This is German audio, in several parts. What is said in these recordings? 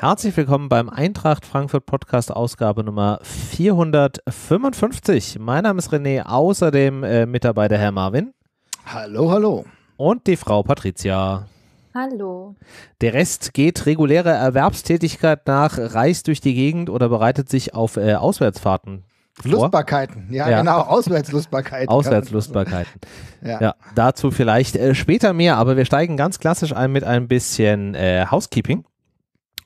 Herzlich willkommen beim Eintracht Frankfurt Podcast Ausgabe Nummer 455. Mein Name ist René, außerdem äh, Mitarbeiter Herr Marvin. Hallo, hallo. Und die Frau Patricia. Hallo. Der Rest geht regulärer Erwerbstätigkeit nach, reist durch die Gegend oder bereitet sich auf äh, Auswärtsfahrten Lustbarkeiten, ja, ja, genau, Auswärtslustbarkeiten. Auswärtslustbarkeiten. ja. ja, dazu vielleicht äh, später mehr, aber wir steigen ganz klassisch ein mit ein bisschen äh, Housekeeping.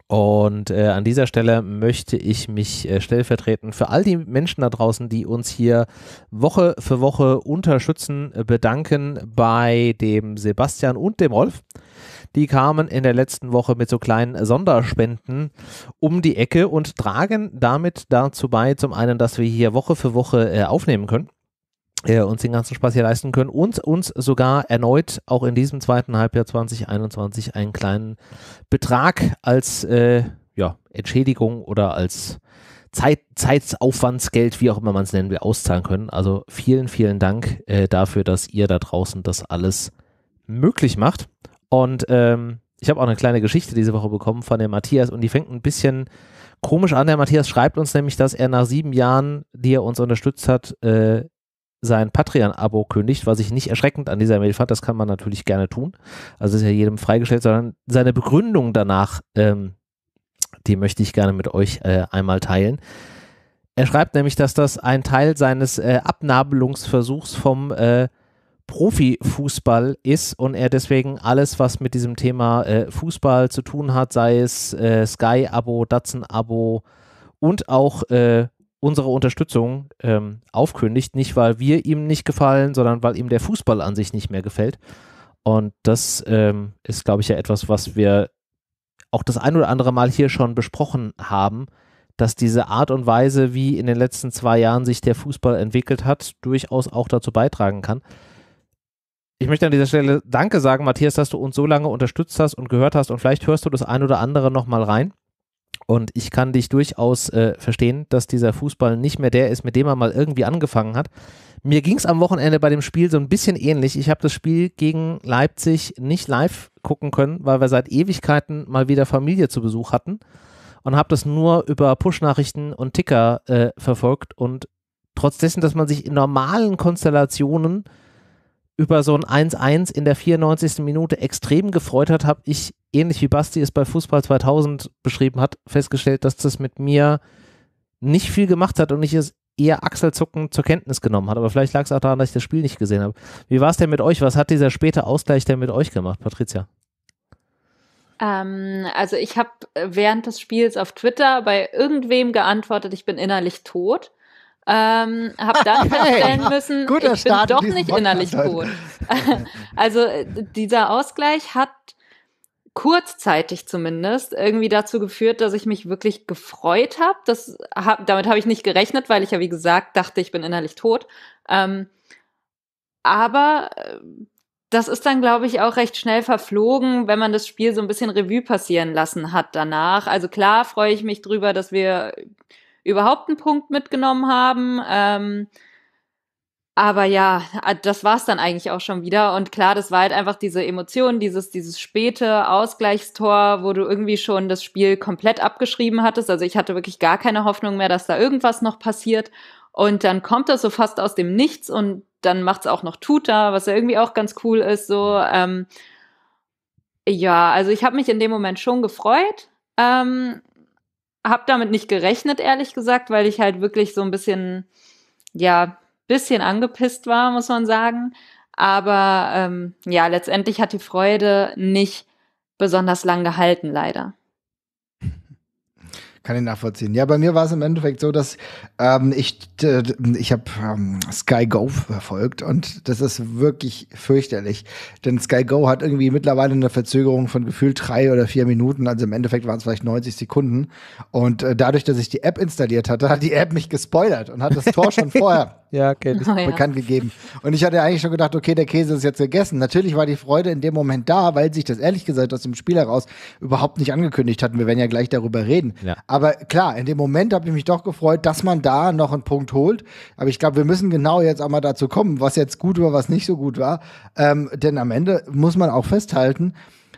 Und äh, an dieser Stelle möchte ich mich äh, stellvertretend für all die Menschen da draußen, die uns hier Woche für Woche unterstützen, äh, bedanken bei dem Sebastian und dem Rolf. Die kamen in der letzten Woche mit so kleinen Sonderspenden um die Ecke und tragen damit dazu bei, zum einen, dass wir hier Woche für Woche äh, aufnehmen können äh, uns den ganzen Spaß hier leisten können und uns sogar erneut auch in diesem zweiten Halbjahr 2021 einen kleinen Betrag als äh, ja, Entschädigung oder als Zeit, Zeitsaufwandsgeld, wie auch immer man es nennen will, auszahlen können. Also vielen, vielen Dank äh, dafür, dass ihr da draußen das alles möglich macht. Und ähm, ich habe auch eine kleine Geschichte diese Woche bekommen von der Matthias und die fängt ein bisschen komisch an. Der Matthias schreibt uns nämlich, dass er nach sieben Jahren, die er uns unterstützt hat, äh, sein Patreon-Abo kündigt, was ich nicht erschreckend an dieser Mail fand, das kann man natürlich gerne tun. Also ist ja jedem freigestellt, sondern seine Begründung danach, ähm, die möchte ich gerne mit euch äh, einmal teilen. Er schreibt nämlich, dass das ein Teil seines äh, Abnabelungsversuchs vom äh, Profifußball ist und er deswegen alles, was mit diesem Thema äh, Fußball zu tun hat, sei es äh, Sky-Abo, datsen abo und auch äh, unsere Unterstützung ähm, aufkündigt. Nicht, weil wir ihm nicht gefallen, sondern weil ihm der Fußball an sich nicht mehr gefällt. Und das ähm, ist, glaube ich, ja etwas, was wir auch das ein oder andere Mal hier schon besprochen haben, dass diese Art und Weise, wie in den letzten zwei Jahren sich der Fußball entwickelt hat, durchaus auch dazu beitragen kann. Ich möchte an dieser Stelle Danke sagen, Matthias, dass du uns so lange unterstützt hast und gehört hast und vielleicht hörst du das ein oder andere nochmal rein. Und ich kann dich durchaus äh, verstehen, dass dieser Fußball nicht mehr der ist, mit dem er mal irgendwie angefangen hat. Mir ging es am Wochenende bei dem Spiel so ein bisschen ähnlich. Ich habe das Spiel gegen Leipzig nicht live gucken können, weil wir seit Ewigkeiten mal wieder Familie zu Besuch hatten und habe das nur über Push-Nachrichten und Ticker äh, verfolgt. Und trotz dessen, dass man sich in normalen Konstellationen über so ein 1-1 in der 94. Minute extrem gefreut hat, habe ich ähnlich wie Basti es bei Fußball 2000 beschrieben hat, festgestellt, dass das mit mir nicht viel gemacht hat und ich es eher achselzuckend zur Kenntnis genommen hat. Aber vielleicht lag es auch daran, dass ich das Spiel nicht gesehen habe. Wie war es denn mit euch? Was hat dieser späte Ausgleich denn mit euch gemacht, Patricia? Ähm, also ich habe während des Spiels auf Twitter bei irgendwem geantwortet, ich bin innerlich tot. Ähm, habe dann feststellen hey, müssen, ich Start bin doch nicht innerlich tot. also äh, dieser Ausgleich hat kurzzeitig zumindest irgendwie dazu geführt, dass ich mich wirklich gefreut habe. Das hab, damit habe ich nicht gerechnet, weil ich ja wie gesagt dachte, ich bin innerlich tot. Ähm, aber äh, das ist dann, glaube ich, auch recht schnell verflogen, wenn man das Spiel so ein bisschen Revue passieren lassen hat danach. Also klar freue ich mich drüber, dass wir überhaupt einen Punkt mitgenommen haben. Ähm, aber ja, das war's dann eigentlich auch schon wieder. Und klar, das war halt einfach diese Emotion, dieses, dieses späte Ausgleichstor, wo du irgendwie schon das Spiel komplett abgeschrieben hattest. Also ich hatte wirklich gar keine Hoffnung mehr, dass da irgendwas noch passiert. Und dann kommt das so fast aus dem Nichts und dann macht's auch noch Tuta, was ja irgendwie auch ganz cool ist. So, ähm, ja, also ich habe mich in dem Moment schon gefreut. Ähm, hab damit nicht gerechnet, ehrlich gesagt, weil ich halt wirklich so ein bisschen, ja, bisschen angepisst war, muss man sagen. Aber ähm, ja, letztendlich hat die Freude nicht besonders lang gehalten, leider. Kann ich nachvollziehen. Ja, bei mir war es im Endeffekt so, dass ähm, ich, äh, ich habe ähm, Sky Go verfolgt und das ist wirklich fürchterlich. Denn Sky Go hat irgendwie mittlerweile eine Verzögerung von gefühlt drei oder vier Minuten. Also im Endeffekt waren es vielleicht 90 Sekunden. Und äh, dadurch, dass ich die App installiert hatte, hat die App mich gespoilert und hat das Tor schon vorher ja, okay, das oh, ja. bekannt gegeben. Und ich hatte eigentlich schon gedacht, okay, der Käse ist jetzt gegessen. Natürlich war die Freude in dem Moment da, weil sich das ehrlich gesagt aus dem Spiel heraus überhaupt nicht angekündigt hatten. Wir werden ja gleich darüber reden. Ja. Aber klar, in dem Moment habe ich mich doch gefreut, dass man da noch einen Punkt holt. Aber ich glaube, wir müssen genau jetzt auch mal dazu kommen, was jetzt gut war, was nicht so gut war. Ähm, denn am Ende muss man auch festhalten,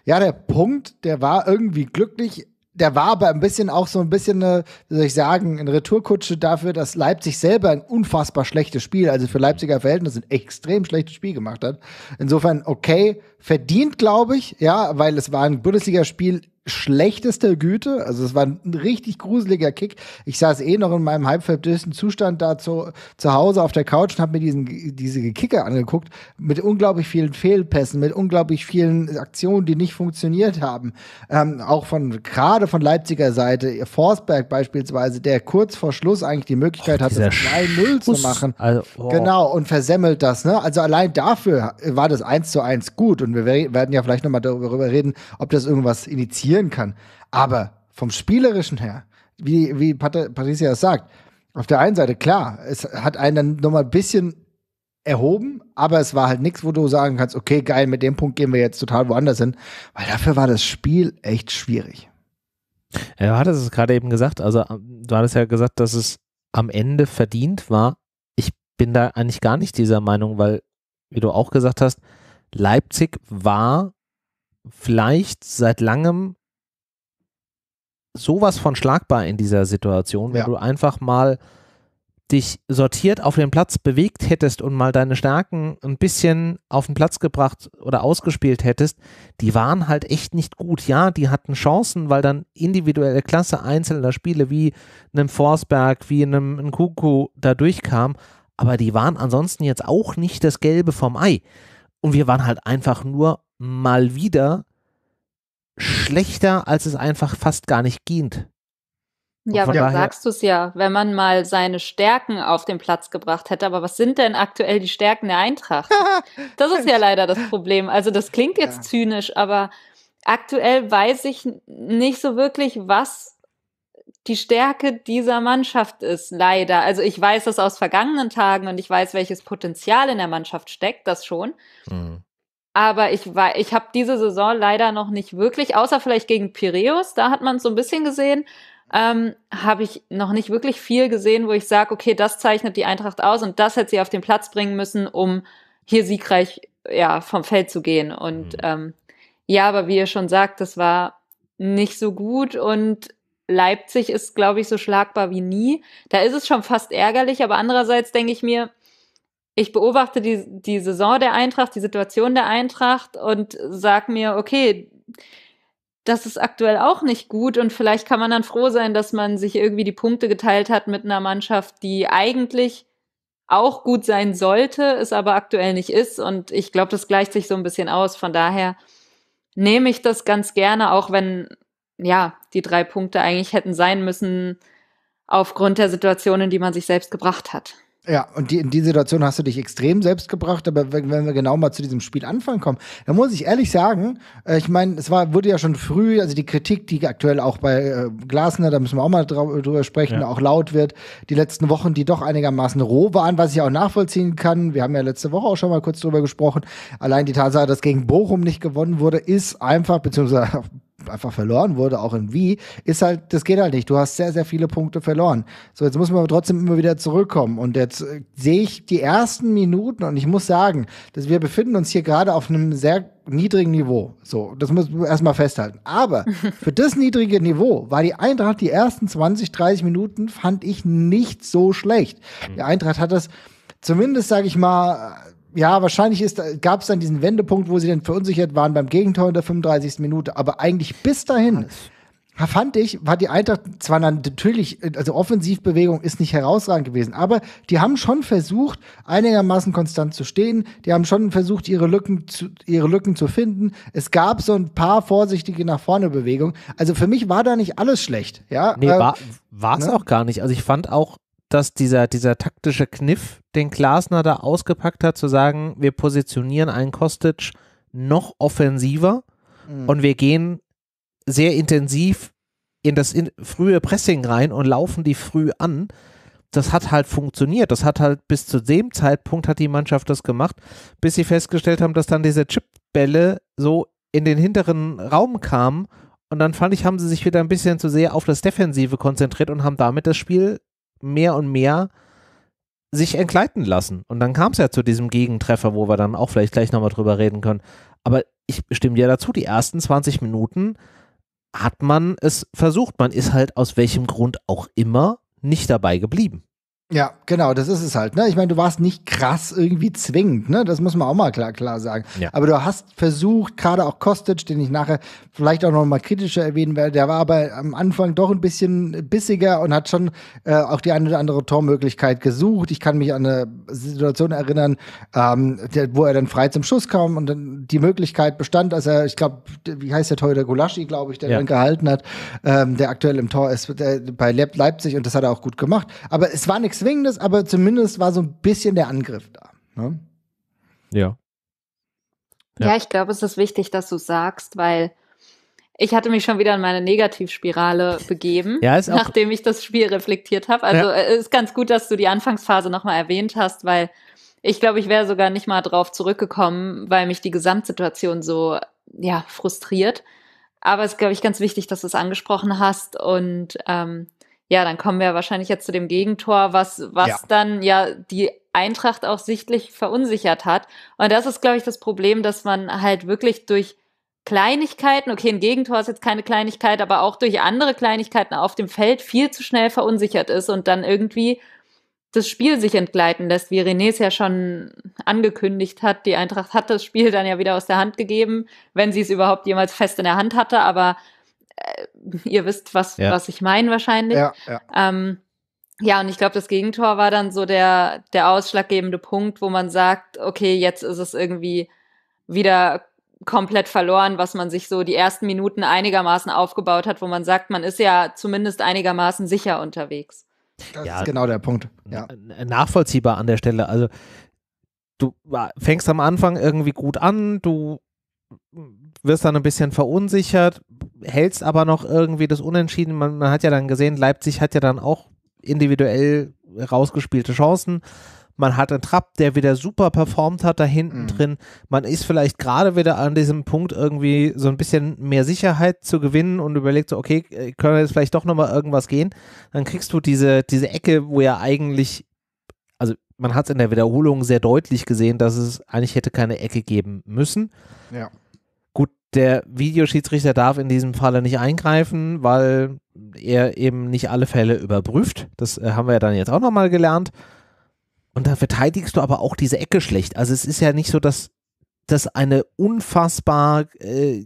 ja, der Punkt, der war irgendwie glücklich der war aber ein bisschen auch so ein bisschen eine, wie soll ich sagen, eine Retourkutsche dafür, dass Leipzig selber ein unfassbar schlechtes Spiel, also für Leipziger Verhältnisse ein extrem schlechtes Spiel gemacht hat. Insofern, okay, verdient, glaube ich, ja, weil es war ein Bundesligaspiel schlechtester Güte. Also es war ein richtig gruseliger Kick. Ich saß eh noch in meinem halb verdüsten Zustand da zu, zu Hause auf der Couch und habe mir diesen, diese Kicker angeguckt mit unglaublich vielen Fehlpässen, mit unglaublich vielen Aktionen, die nicht funktioniert haben. Ähm, auch von gerade von Leipziger Seite, Forsberg beispielsweise, der kurz vor Schluss eigentlich die Möglichkeit oh, hatte, 2-0 zu machen. Also, oh. Genau, und versemmelt das. Ne? Also allein dafür war das 1 zu 1 gut. Und wir werden ja vielleicht nochmal darüber reden, ob das irgendwas initiiert verlieren kann. Aber vom Spielerischen her, wie, wie Pat Patricia es sagt, auf der einen Seite, klar, es hat einen dann nochmal ein bisschen erhoben, aber es war halt nichts, wo du sagen kannst, okay, geil, mit dem Punkt gehen wir jetzt total woanders hin, weil dafür war das Spiel echt schwierig. Ja, du hattest es gerade eben gesagt, also ähm, du hattest ja gesagt, dass es am Ende verdient war. Ich bin da eigentlich gar nicht dieser Meinung, weil, wie du auch gesagt hast, Leipzig war vielleicht seit langem sowas von schlagbar in dieser Situation, wenn ja. du einfach mal dich sortiert auf den Platz bewegt hättest und mal deine Stärken ein bisschen auf den Platz gebracht oder ausgespielt hättest, die waren halt echt nicht gut. Ja, die hatten Chancen, weil dann individuelle Klasse einzelner Spiele wie einem Forsberg, wie einem Kuku da durchkam, aber die waren ansonsten jetzt auch nicht das Gelbe vom Ei. Und wir waren halt einfach nur mal wieder schlechter, als es einfach fast gar nicht geht. Ja, aber daher, sagst du es ja, wenn man mal seine Stärken auf den Platz gebracht hätte. Aber was sind denn aktuell die Stärken der Eintracht? das ist ja leider das Problem. Also das klingt jetzt ja. zynisch, aber aktuell weiß ich nicht so wirklich, was die Stärke dieser Mannschaft ist, leider. Also ich weiß das aus vergangenen Tagen und ich weiß, welches Potenzial in der Mannschaft steckt, das schon. Mhm. Aber ich war, ich habe diese Saison leider noch nicht wirklich, außer vielleicht gegen Piräus, da hat man es so ein bisschen gesehen, ähm, habe ich noch nicht wirklich viel gesehen, wo ich sage, okay, das zeichnet die Eintracht aus und das hätte sie auf den Platz bringen müssen, um hier siegreich ja, vom Feld zu gehen. Und mhm. ähm, ja, aber wie ihr schon sagt, das war nicht so gut und Leipzig ist, glaube ich, so schlagbar wie nie. Da ist es schon fast ärgerlich, aber andererseits denke ich mir, ich beobachte die, die Saison der Eintracht, die Situation der Eintracht und sag mir, okay, das ist aktuell auch nicht gut und vielleicht kann man dann froh sein, dass man sich irgendwie die Punkte geteilt hat mit einer Mannschaft, die eigentlich auch gut sein sollte, es aber aktuell nicht ist und ich glaube, das gleicht sich so ein bisschen aus. Von daher nehme ich das ganz gerne, auch wenn ja die drei Punkte eigentlich hätten sein müssen aufgrund der Situationen, die man sich selbst gebracht hat. Ja, und die, in die Situation hast du dich extrem selbst gebracht, aber wenn, wenn wir genau mal zu diesem Spiel anfangen kommen, dann muss ich ehrlich sagen, äh, ich meine, es war, wurde ja schon früh, also die Kritik, die aktuell auch bei äh, Glasner, da müssen wir auch mal drüber sprechen, ja. auch laut wird, die letzten Wochen, die doch einigermaßen roh waren, was ich auch nachvollziehen kann. Wir haben ja letzte Woche auch schon mal kurz drüber gesprochen. Allein die Tatsache, dass gegen Bochum nicht gewonnen wurde, ist einfach, beziehungsweise einfach verloren wurde, auch in Wien, ist halt, das geht halt nicht. Du hast sehr, sehr viele Punkte verloren. So, jetzt muss man aber trotzdem immer wieder zurückkommen. Und jetzt äh, sehe ich die ersten Minuten und ich muss sagen, dass wir befinden uns hier gerade auf einem sehr niedrigen Niveau. So, das muss man erstmal festhalten. Aber für das niedrige Niveau war die Eintracht die ersten 20, 30 Minuten, fand ich nicht so schlecht. Mhm. Die Eintracht hat das zumindest, sage ich mal, ja, wahrscheinlich gab es dann diesen Wendepunkt, wo sie dann verunsichert waren beim Gegentor in der 35. Minute. Aber eigentlich bis dahin Alles. fand ich, war die Eintracht zwar natürlich, also Offensivbewegung ist nicht herausragend gewesen, aber die haben schon versucht, einigermaßen konstant zu stehen. Die haben schon versucht, ihre Lücken zu, ihre Lücken zu finden. Es gab so ein paar vorsichtige nach vorne Bewegungen. Also für mich war da nicht alles schlecht. Ja? Nee, ähm, war es ne? auch gar nicht. Also ich fand auch, dass dieser, dieser taktische Kniff, den Glasner da ausgepackt hat, zu sagen, wir positionieren einen Kostic noch offensiver mhm. und wir gehen sehr intensiv in das in frühe Pressing rein und laufen die früh an. Das hat halt funktioniert. Das hat halt bis zu dem Zeitpunkt hat die Mannschaft das gemacht, bis sie festgestellt haben, dass dann diese Chipbälle so in den hinteren Raum kamen. Und dann fand ich, haben sie sich wieder ein bisschen zu sehr auf das Defensive konzentriert und haben damit das Spiel mehr und mehr sich entgleiten lassen. Und dann kam es ja zu diesem Gegentreffer, wo wir dann auch vielleicht gleich nochmal drüber reden können. Aber ich stimme dir dazu, die ersten 20 Minuten hat man es versucht. Man ist halt aus welchem Grund auch immer nicht dabei geblieben. Ja, genau, das ist es halt. Ne? Ich meine, du warst nicht krass irgendwie zwingend, ne? Das muss man auch mal klar, klar sagen. Ja. Aber du hast versucht, gerade auch Kostic, den ich nachher vielleicht auch nochmal kritischer erwähnen werde, der war aber am Anfang doch ein bisschen bissiger und hat schon äh, auch die eine oder andere Tormöglichkeit gesucht. Ich kann mich an eine Situation erinnern, ähm, der, wo er dann frei zum Schuss kam und dann die Möglichkeit bestand, als er, ich glaube, wie heißt der Torhüter Gulaschi, glaube ich, der ja. dann gehalten hat, ähm, der aktuell im Tor ist der, bei Leipzig und das hat er auch gut gemacht. Aber es war nichts nichts Zwingendes, aber zumindest war so ein bisschen der Angriff da. Ne? Ja. ja. Ja, ich glaube, es ist wichtig, dass du sagst, weil ich hatte mich schon wieder in meine Negativspirale begeben, ja, nachdem ich das Spiel reflektiert habe. Also ja. Äh, ist ganz gut, dass du die Anfangsphase nochmal erwähnt hast, weil ich glaube, ich wäre sogar nicht mal drauf zurückgekommen, weil mich die Gesamtsituation so ja frustriert. Aber es ist, glaube ich, ganz wichtig, dass du es angesprochen hast und ähm, ja, dann kommen wir wahrscheinlich jetzt zu dem Gegentor, was, was ja. dann ja die Eintracht auch sichtlich verunsichert hat. Und das ist, glaube ich, das Problem, dass man halt wirklich durch Kleinigkeiten, okay, ein Gegentor ist jetzt keine Kleinigkeit, aber auch durch andere Kleinigkeiten auf dem Feld viel zu schnell verunsichert ist und dann irgendwie das Spiel sich entgleiten lässt, wie René es ja schon angekündigt hat. Die Eintracht hat das Spiel dann ja wieder aus der Hand gegeben, wenn sie es überhaupt jemals fest in der Hand hatte, aber äh, ihr wisst, was, ja. was ich meine wahrscheinlich. Ja, ja. Ähm, ja, und ich glaube, das Gegentor war dann so der, der ausschlaggebende Punkt, wo man sagt, okay, jetzt ist es irgendwie wieder komplett verloren, was man sich so die ersten Minuten einigermaßen aufgebaut hat, wo man sagt, man ist ja zumindest einigermaßen sicher unterwegs. Das ja, ist genau der Punkt. Ja. Nachvollziehbar an der Stelle. Also du fängst am Anfang irgendwie gut an, du hm, wirst dann ein bisschen verunsichert, hältst aber noch irgendwie das Unentschieden. Man, man, hat ja dann gesehen, Leipzig hat ja dann auch individuell rausgespielte Chancen. Man hat einen Trapp, der wieder super performt hat da hinten mhm. drin. Man ist vielleicht gerade wieder an diesem Punkt irgendwie so ein bisschen mehr Sicherheit zu gewinnen und überlegt so, okay, äh, können wir jetzt vielleicht doch nochmal irgendwas gehen? Dann kriegst du diese, diese Ecke, wo ja eigentlich, also man hat es in der Wiederholung sehr deutlich gesehen, dass es eigentlich hätte keine Ecke geben müssen. Ja der Videoschiedsrichter darf in diesem Falle nicht eingreifen, weil er eben nicht alle Fälle überprüft. Das äh, haben wir ja dann jetzt auch nochmal gelernt. Und da verteidigst du aber auch diese Ecke schlecht. Also es ist ja nicht so, dass das eine unfassbar äh,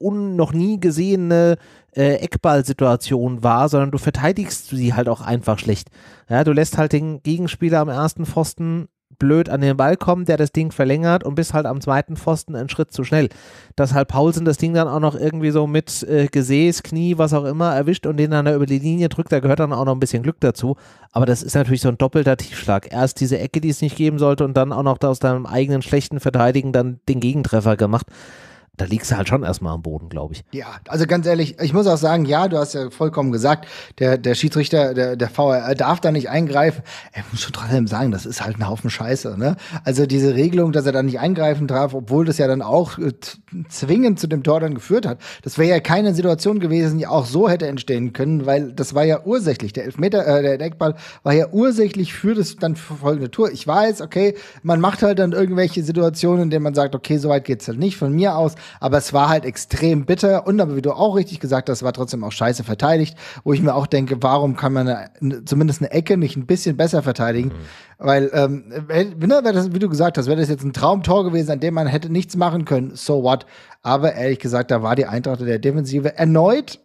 un, noch nie gesehene äh, Eckballsituation war, sondern du verteidigst sie halt auch einfach schlecht. Ja, du lässt halt den Gegenspieler am ersten Pfosten blöd an den Ball kommen, der das Ding verlängert und bist halt am zweiten Pfosten einen Schritt zu schnell. Dass halt Paulsen das Ding dann auch noch irgendwie so mit äh, Gesäß, Knie, was auch immer erwischt und den dann da über die Linie drückt, da gehört dann auch noch ein bisschen Glück dazu. Aber das ist natürlich so ein doppelter Tiefschlag. Erst diese Ecke, die es nicht geben sollte und dann auch noch da aus deinem eigenen schlechten Verteidigen dann den Gegentreffer gemacht da liegst du halt schon erstmal am Boden, glaube ich. Ja, also ganz ehrlich, ich muss auch sagen, ja, du hast ja vollkommen gesagt, der, der Schiedsrichter, der, der VR äh, darf da nicht eingreifen. Er muss schon trotzdem sagen, das ist halt ein Haufen Scheiße. Ne? Also diese Regelung, dass er da nicht eingreifen darf, obwohl das ja dann auch äh, zwingend zu dem Tor dann geführt hat, das wäre ja keine Situation gewesen, die auch so hätte entstehen können, weil das war ja ursächlich. Der Elfmeter, äh, der Eckball war ja ursächlich für das dann folgende Tour. Ich weiß, okay, man macht halt dann irgendwelche Situationen, in denen man sagt, okay, so weit geht's halt nicht. Von mir aus aber es war halt extrem bitter und aber wie du auch richtig gesagt hast, war trotzdem auch scheiße verteidigt, wo ich mir auch denke, warum kann man eine, zumindest eine Ecke nicht ein bisschen besser verteidigen? Mhm. Weil, ähm, wenn, ne, wie du gesagt hast, wäre das jetzt ein Traumtor gewesen, an dem man hätte nichts machen können, so what. Aber ehrlich gesagt, da war die Eintracht in der Defensive erneut,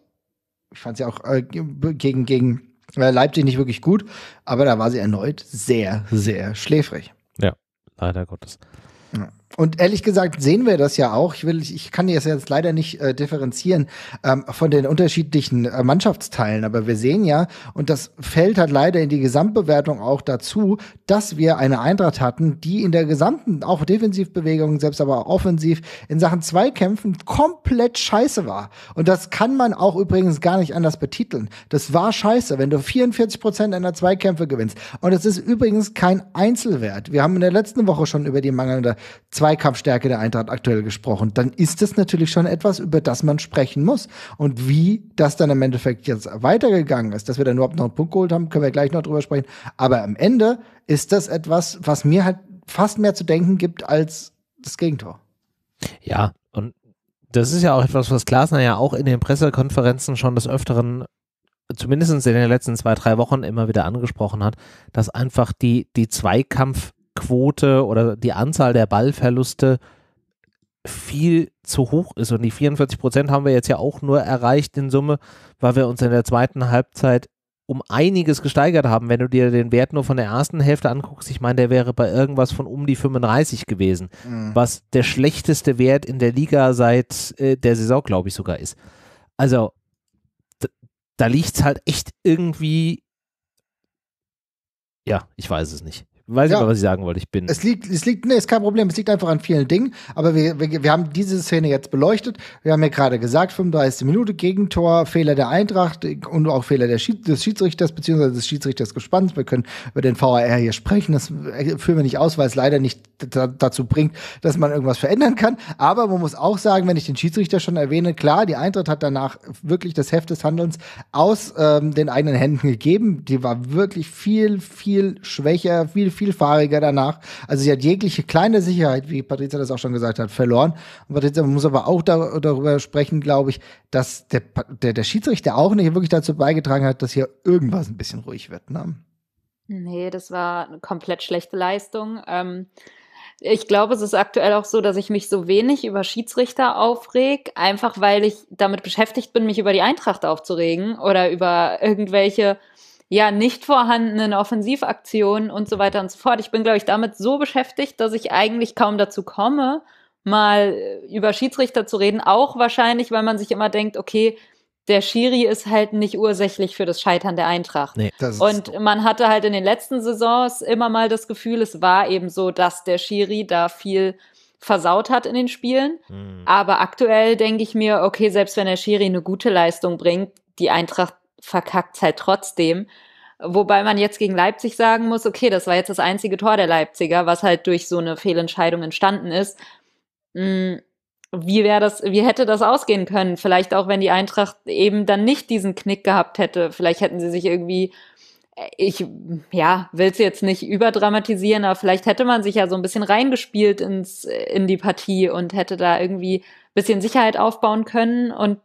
ich fand sie auch äh, gegen, gegen äh, Leipzig nicht wirklich gut, aber da war sie erneut sehr, sehr schläfrig. Ja, leider Gottes. Ja. Und ehrlich gesagt sehen wir das ja auch. Ich will, ich kann das jetzt leider nicht äh, differenzieren ähm, von den unterschiedlichen äh, Mannschaftsteilen, aber wir sehen ja, und das fällt halt leider in die Gesamtbewertung auch dazu, dass wir eine Eintracht hatten, die in der gesamten, auch Defensivbewegung, selbst aber auch offensiv, in Sachen Zweikämpfen komplett scheiße war. Und das kann man auch übrigens gar nicht anders betiteln. Das war scheiße, wenn du 44 Prozent einer Zweikämpfe gewinnst. Und es ist übrigens kein Einzelwert. Wir haben in der letzten Woche schon über die mangelnde Zweikampfstärke der Eintracht aktuell gesprochen, dann ist das natürlich schon etwas, über das man sprechen muss. Und wie das dann im Endeffekt jetzt weitergegangen ist, dass wir dann überhaupt noch einen Punkt geholt haben, können wir gleich noch drüber sprechen. Aber am Ende ist das etwas, was mir halt fast mehr zu denken gibt als das Gegentor. Ja, und das ist ja auch etwas, was Glasner ja auch in den Pressekonferenzen schon des Öfteren zumindest in den letzten zwei, drei Wochen immer wieder angesprochen hat, dass einfach die, die Zweikampf, Quote oder die Anzahl der Ballverluste viel zu hoch ist. Und die 44 Prozent haben wir jetzt ja auch nur erreicht in Summe, weil wir uns in der zweiten Halbzeit um einiges gesteigert haben. Wenn du dir den Wert nur von der ersten Hälfte anguckst, ich meine, der wäre bei irgendwas von um die 35 gewesen, mhm. was der schlechteste Wert in der Liga seit äh, der Saison, glaube ich, sogar ist. Also da liegt es halt echt irgendwie. Ja, ich weiß es nicht. Weiß ja. ich mal, was ich sagen wollte. Ich bin. Es liegt, es liegt, nee, ist kein Problem. Es liegt einfach an vielen Dingen. Aber wir, wir, wir haben diese Szene jetzt beleuchtet. Wir haben ja gerade gesagt, 35 Minute Gegentor, Fehler der Eintracht und auch Fehler Schied, des Schiedsrichters beziehungsweise des Schiedsrichters gespannt. Wir können über den VAR hier sprechen. Das äh, führen wir nicht aus, weil es leider nicht dazu bringt, dass man irgendwas verändern kann. Aber man muss auch sagen, wenn ich den Schiedsrichter schon erwähne, klar, die Eintracht hat danach wirklich das Heft des Handelns aus ähm, den eigenen Händen gegeben. Die war wirklich viel, viel schwächer, viel viel fahriger danach. Also sie hat jegliche kleine Sicherheit, wie Patricia das auch schon gesagt hat, verloren. Und Patricia muss aber auch da, darüber sprechen, glaube ich, dass der, der, der Schiedsrichter auch nicht wirklich dazu beigetragen hat, dass hier irgendwas ein bisschen ruhig wird. Ne? Nee, das war eine komplett schlechte Leistung. Ähm, ich glaube, es ist aktuell auch so, dass ich mich so wenig über Schiedsrichter aufreg, einfach weil ich damit beschäftigt bin, mich über die Eintracht aufzuregen oder über irgendwelche ja nicht vorhandenen Offensivaktionen und so weiter und so fort. Ich bin, glaube ich, damit so beschäftigt, dass ich eigentlich kaum dazu komme, mal äh, über Schiedsrichter zu reden. Auch wahrscheinlich, weil man sich immer denkt, okay, der Schiri ist halt nicht ursächlich für das Scheitern der Eintracht. Nee, und man hatte halt in den letzten Saisons immer mal das Gefühl, es war eben so, dass der Schiri da viel versaut hat in den Spielen. Mhm. Aber aktuell denke ich mir, okay, selbst wenn der Schiri eine gute Leistung bringt, die Eintracht verkackt halt trotzdem. Wobei man jetzt gegen Leipzig sagen muss, okay, das war jetzt das einzige Tor der Leipziger, was halt durch so eine Fehlentscheidung entstanden ist. Hm, wie wäre das, wie hätte das ausgehen können? Vielleicht auch, wenn die Eintracht eben dann nicht diesen Knick gehabt hätte. Vielleicht hätten sie sich irgendwie, äh, ich, ja, will es jetzt nicht überdramatisieren, aber vielleicht hätte man sich ja so ein bisschen reingespielt ins, in die Partie und hätte da irgendwie ein bisschen Sicherheit aufbauen können und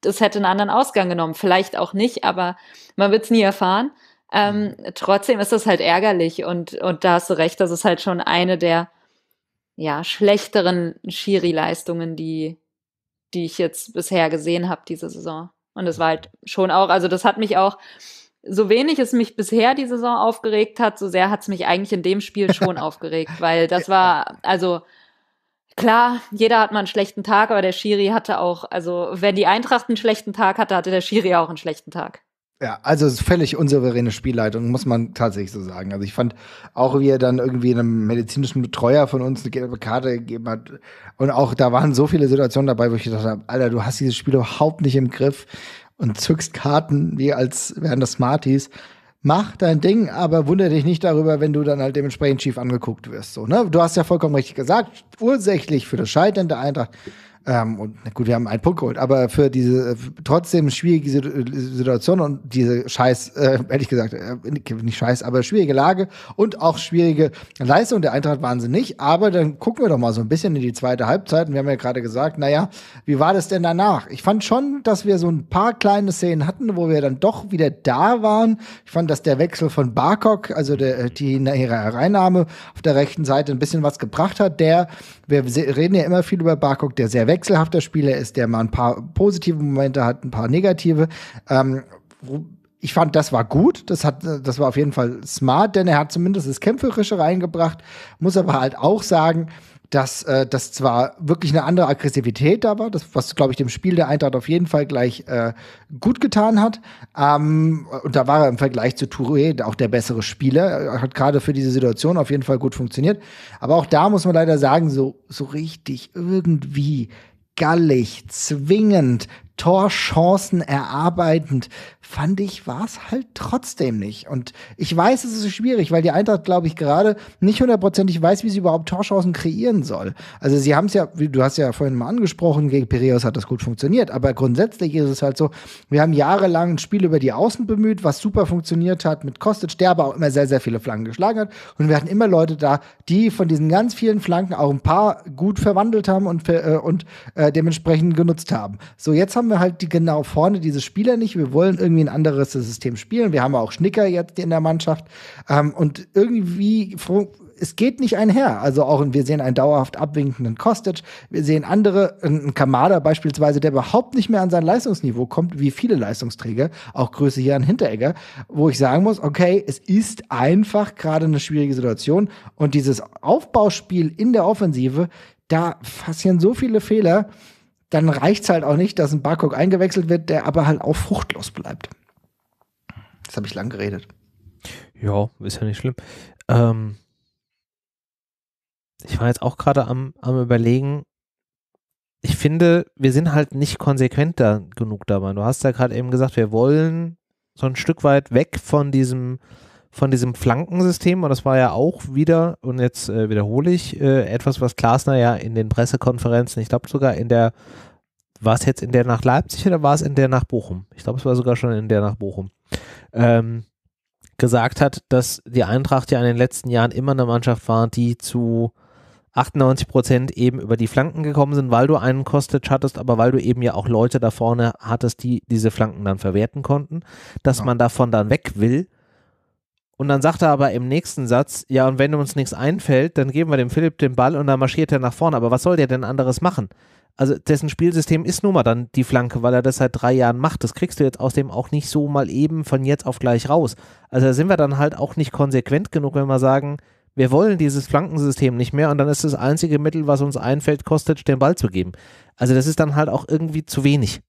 das hätte einen anderen Ausgang genommen. Vielleicht auch nicht, aber man wird es nie erfahren. Ähm, mhm. trotzdem ist das halt ärgerlich und, und da hast du recht, das ist halt schon eine der ja, schlechteren Schiri-Leistungen, die, die ich jetzt bisher gesehen habe diese Saison. Und das war halt schon auch, also das hat mich auch, so wenig es mich bisher die Saison aufgeregt hat, so sehr hat es mich eigentlich in dem Spiel schon aufgeregt, weil das war, also klar, jeder hat mal einen schlechten Tag, aber der Schiri hatte auch, also wenn die Eintracht einen schlechten Tag hatte, hatte der Schiri auch einen schlechten Tag. Ja, also es ist völlig unsouveräne Spielleitung, muss man tatsächlich so sagen. Also ich fand auch, wie er dann irgendwie einem medizinischen Betreuer von uns eine gelbe Karte gegeben hat. Und auch da waren so viele Situationen dabei, wo ich gedacht habe, Alter, du hast dieses Spiel überhaupt nicht im Griff und zückst Karten wie als wären das Smarties mach dein Ding, aber wundere dich nicht darüber, wenn du dann halt dementsprechend schief angeguckt wirst. So, ne? Du hast ja vollkommen richtig gesagt, ursächlich für das Scheitern der Eintracht ähm, und na gut, wir haben einen Punkt geholt, aber für diese äh, trotzdem schwierige äh, Situation und diese scheiß, äh, ehrlich gesagt, äh, nicht scheiß, aber schwierige Lage und auch schwierige Leistung der Eintracht waren sie nicht. Aber dann gucken wir doch mal so ein bisschen in die zweite Halbzeit. Und wir haben ja gerade gesagt, naja, wie war das denn danach? Ich fand schon, dass wir so ein paar kleine Szenen hatten, wo wir dann doch wieder da waren. Ich fand, dass der Wechsel von Barkok, also der, die ihre Reinnahme auf der rechten Seite ein bisschen was gebracht hat. Der, wir reden ja immer viel über Barkok, der sehr wechselhafter Spieler ist, der mal ein paar positive Momente hat, ein paar negative. Ähm, ich fand, das war gut. Das hat, das war auf jeden Fall smart, denn er hat zumindest das Kämpferische reingebracht. Muss aber halt auch sagen, dass äh, das zwar wirklich eine andere Aggressivität da war, das, was, glaube ich, dem Spiel der Eintracht auf jeden Fall gleich äh, gut getan hat. Ähm, und da war er im Vergleich zu Touré auch der bessere Spieler, hat gerade für diese Situation auf jeden Fall gut funktioniert. Aber auch da muss man leider sagen, so, so richtig irgendwie gallig, zwingend, Torchancen erarbeitend, fand ich, war es halt trotzdem nicht. Und ich weiß, es ist schwierig, weil die Eintracht, glaube ich, gerade nicht hundertprozentig weiß, wie sie überhaupt Torchancen kreieren soll. Also sie haben es ja, du hast ja vorhin mal angesprochen, gegen Piraeus hat das gut funktioniert, aber grundsätzlich ist es halt so, wir haben jahrelang ein Spiel über die Außen bemüht, was super funktioniert hat mit Kostic, der aber auch immer sehr, sehr viele Flanken geschlagen hat. Und wir hatten immer Leute da, die von diesen ganz vielen Flanken auch ein paar gut verwandelt haben und, äh, und äh, dementsprechend genutzt haben. So, jetzt haben wir halt die, genau vorne diese Spieler nicht. Wir wollen irgendwie ein anderes System spielen. Wir haben auch Schnicker jetzt in der Mannschaft. Ähm, und irgendwie es geht nicht einher. Also auch, wir sehen einen dauerhaft abwinkenden Kostic, wir sehen andere, einen Kamada beispielsweise, der überhaupt nicht mehr an sein Leistungsniveau kommt, wie viele Leistungsträger, auch Größe hier an Hinteregger, wo ich sagen muss, okay, es ist einfach gerade eine schwierige Situation und dieses Aufbauspiel in der Offensive, da passieren so viele Fehler, dann reicht es halt auch nicht, dass ein Barcock eingewechselt wird, der aber halt auch fruchtlos bleibt. Das habe ich lang geredet. Ja, ist ja nicht schlimm. Ähm, ich war jetzt auch gerade am, am überlegen, ich finde, wir sind halt nicht konsequent genug dabei. Du hast ja gerade eben gesagt, wir wollen so ein Stück weit weg von diesem von diesem Flankensystem und das war ja auch wieder, und jetzt äh, wiederhole ich, äh, etwas, was Glasner ja in den Pressekonferenzen, ich glaube sogar in der, war es jetzt in der nach Leipzig oder war es in der nach Bochum? Ich glaube, es war sogar schon in der nach Bochum. Ähm, gesagt hat, dass die Eintracht ja in den letzten Jahren immer eine Mannschaft war, die zu 98 Prozent eben über die Flanken gekommen sind, weil du einen Kostic hattest, aber weil du eben ja auch Leute da vorne hattest, die diese Flanken dann verwerten konnten, dass ja. man davon dann weg will und dann sagt er aber im nächsten Satz, ja, und wenn uns nichts einfällt, dann geben wir dem Philipp den Ball und dann marschiert er nach vorne. Aber was soll der denn anderes machen? Also dessen Spielsystem ist nun mal dann die Flanke, weil er das seit drei Jahren macht. Das kriegst du jetzt aus dem auch nicht so mal eben von jetzt auf gleich raus. Also da sind wir dann halt auch nicht konsequent genug, wenn wir sagen, wir wollen dieses Flankensystem nicht mehr und dann ist das einzige Mittel, was uns einfällt, kostet, den Ball zu geben. Also das ist dann halt auch irgendwie zu wenig.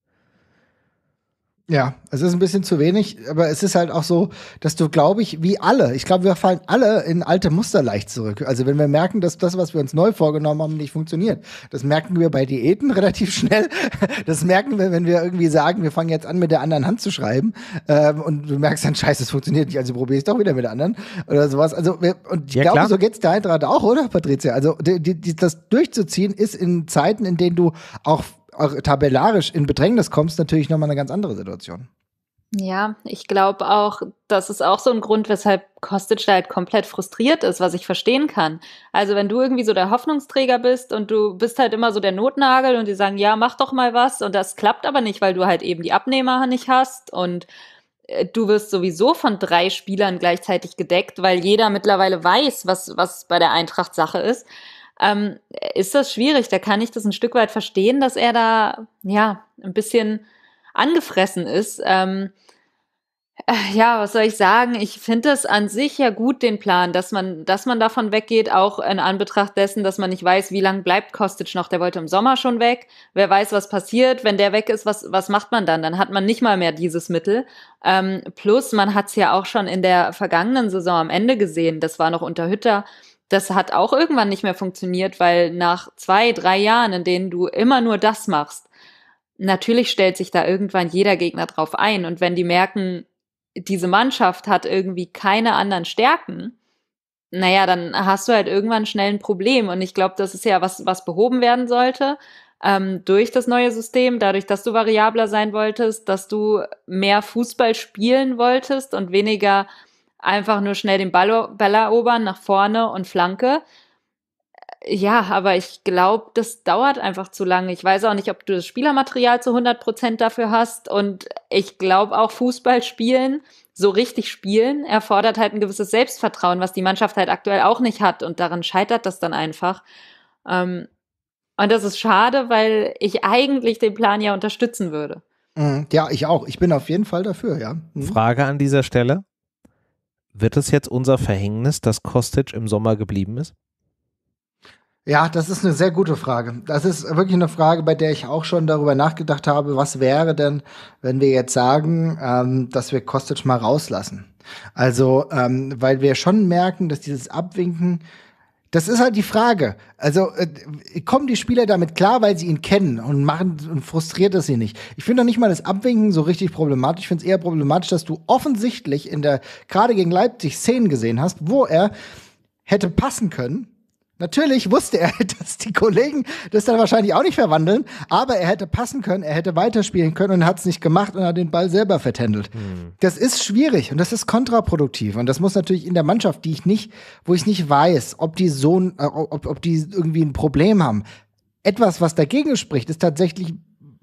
Ja, es ist ein bisschen zu wenig, aber es ist halt auch so, dass du, glaube ich, wie alle, ich glaube, wir fallen alle in alte Muster leicht zurück. Also wenn wir merken, dass das, was wir uns neu vorgenommen haben, nicht funktioniert. Das merken wir bei Diäten relativ schnell. Das merken wir, wenn wir irgendwie sagen, wir fangen jetzt an, mit der anderen Hand zu schreiben. Ähm, und du merkst dann, scheiße, es funktioniert nicht, also probier es doch wieder mit der anderen oder sowas. Also wir, und ich ja, glaube, so geht's dein gerade auch, oder, Patricia? Also die, die, das durchzuziehen ist in Zeiten, in denen du auch tabellarisch in Bedrängnis kommst, natürlich nochmal eine ganz andere Situation. Ja, ich glaube auch, das ist auch so ein Grund, weshalb Kostic halt komplett frustriert ist, was ich verstehen kann. Also wenn du irgendwie so der Hoffnungsträger bist und du bist halt immer so der Notnagel und die sagen, ja, mach doch mal was und das klappt aber nicht, weil du halt eben die Abnehmer nicht hast und äh, du wirst sowieso von drei Spielern gleichzeitig gedeckt, weil jeder mittlerweile weiß, was, was bei der Eintracht Sache ist ähm, ist das schwierig. Da kann ich das ein Stück weit verstehen, dass er da ja ein bisschen angefressen ist. Ähm, äh, ja, was soll ich sagen? Ich finde es an sich ja gut, den Plan, dass man, dass man davon weggeht, auch in Anbetracht dessen, dass man nicht weiß, wie lange bleibt Kostic noch. Der wollte im Sommer schon weg. Wer weiß, was passiert. Wenn der weg ist, was, was macht man dann? Dann hat man nicht mal mehr dieses Mittel. Ähm, plus, man hat es ja auch schon in der vergangenen Saison am Ende gesehen. Das war noch unter Hütter das hat auch irgendwann nicht mehr funktioniert, weil nach zwei, drei Jahren, in denen du immer nur das machst, natürlich stellt sich da irgendwann jeder Gegner drauf ein. Und wenn die merken, diese Mannschaft hat irgendwie keine anderen Stärken, naja, dann hast du halt irgendwann schnell ein Problem. Und ich glaube, das ist ja was, was behoben werden sollte ähm, durch das neue System, dadurch, dass du variabler sein wolltest, dass du mehr Fußball spielen wolltest und weniger einfach nur schnell den Ball, Ball erobern, nach vorne und Flanke. Ja, aber ich glaube, das dauert einfach zu lange. Ich weiß auch nicht, ob du das Spielermaterial zu 100 Prozent dafür hast. Und ich glaube auch, Fußball spielen, so richtig spielen, erfordert halt ein gewisses Selbstvertrauen, was die Mannschaft halt aktuell auch nicht hat. Und daran scheitert das dann einfach. Ähm, und das ist schade, weil ich eigentlich den Plan ja unterstützen würde. Mhm. Ja, ich auch. Ich bin auf jeden Fall dafür, ja. Mhm. Frage an dieser Stelle wird es jetzt unser Verhängnis, dass Kostic im Sommer geblieben ist? Ja, das ist eine sehr gute Frage. Das ist wirklich eine Frage, bei der ich auch schon darüber nachgedacht habe, was wäre denn, wenn wir jetzt sagen, ähm, dass wir Kostic mal rauslassen? Also, ähm, weil wir schon merken, dass dieses Abwinken das ist halt die Frage. Also äh, kommen die Spieler damit klar, weil sie ihn kennen und machen und frustriert das sie nicht. Ich finde noch nicht mal das Abwinken so richtig problematisch. Ich finde es eher problematisch, dass du offensichtlich in der gerade gegen Leipzig Szenen gesehen hast, wo er hätte passen können Natürlich wusste er, dass die Kollegen das dann wahrscheinlich auch nicht verwandeln, aber er hätte passen können, er hätte weiterspielen können und hat es nicht gemacht und hat den Ball selber vertändelt. Hm. Das ist schwierig und das ist kontraproduktiv und das muss natürlich in der Mannschaft, die ich nicht, wo ich nicht weiß, ob die so, äh, ob, ob die irgendwie ein Problem haben. Etwas, was dagegen spricht, ist tatsächlich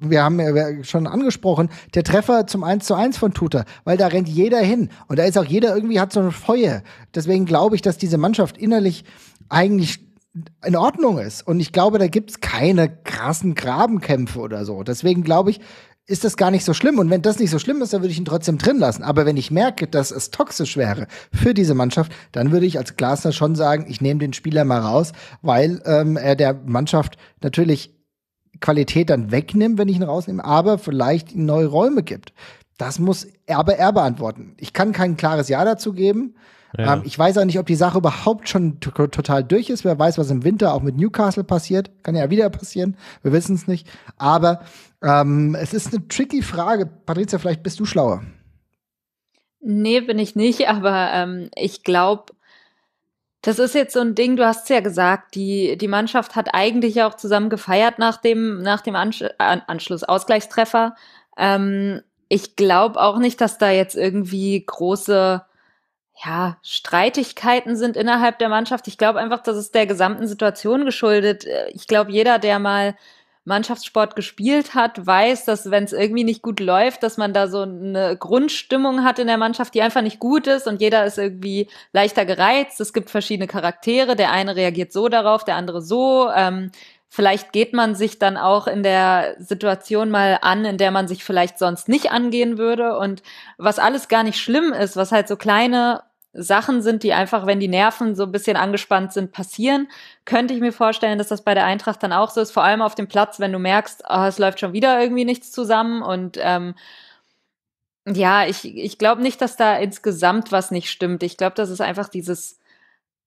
wir haben ja schon angesprochen, der Treffer zum 1 zu 1 von Tuta, weil da rennt jeder hin. Und da ist auch jeder irgendwie hat so ein Feuer. Deswegen glaube ich, dass diese Mannschaft innerlich eigentlich in Ordnung ist. Und ich glaube, da gibt es keine krassen Grabenkämpfe oder so. Deswegen glaube ich, ist das gar nicht so schlimm. Und wenn das nicht so schlimm ist, dann würde ich ihn trotzdem drin lassen. Aber wenn ich merke, dass es toxisch wäre für diese Mannschaft, dann würde ich als Glasner schon sagen, ich nehme den Spieler mal raus, weil ähm, er der Mannschaft natürlich Qualität dann wegnimmt, wenn ich ihn rausnehme, aber vielleicht neue Räume gibt. Das muss aber er beantworten. Ich kann kein klares Ja dazu geben. Ja. Ähm, ich weiß auch nicht, ob die Sache überhaupt schon total durch ist. Wer weiß, was im Winter auch mit Newcastle passiert. Kann ja wieder passieren. Wir wissen es nicht. Aber ähm, es ist eine tricky Frage. Patricia, vielleicht bist du schlauer. Nee, bin ich nicht, aber ähm, ich glaube, das ist jetzt so ein Ding, du hast es ja gesagt, die, die Mannschaft hat eigentlich auch zusammen gefeiert nach dem, nach dem Ansch An Anschluss Ausgleichstreffer. Ähm, ich glaube auch nicht, dass da jetzt irgendwie große ja, Streitigkeiten sind innerhalb der Mannschaft. Ich glaube einfach, das ist der gesamten Situation geschuldet. Äh, ich glaube, jeder, der mal Mannschaftssport gespielt hat, weiß, dass wenn es irgendwie nicht gut läuft, dass man da so eine Grundstimmung hat in der Mannschaft, die einfach nicht gut ist und jeder ist irgendwie leichter gereizt. Es gibt verschiedene Charaktere, der eine reagiert so darauf, der andere so. Ähm, vielleicht geht man sich dann auch in der Situation mal an, in der man sich vielleicht sonst nicht angehen würde und was alles gar nicht schlimm ist, was halt so kleine Sachen sind, die einfach, wenn die Nerven so ein bisschen angespannt sind, passieren. Könnte ich mir vorstellen, dass das bei der Eintracht dann auch so ist, vor allem auf dem Platz, wenn du merkst, oh, es läuft schon wieder irgendwie nichts zusammen. Und ähm, ja, ich, ich glaube nicht, dass da insgesamt was nicht stimmt. Ich glaube, das ist einfach dieses,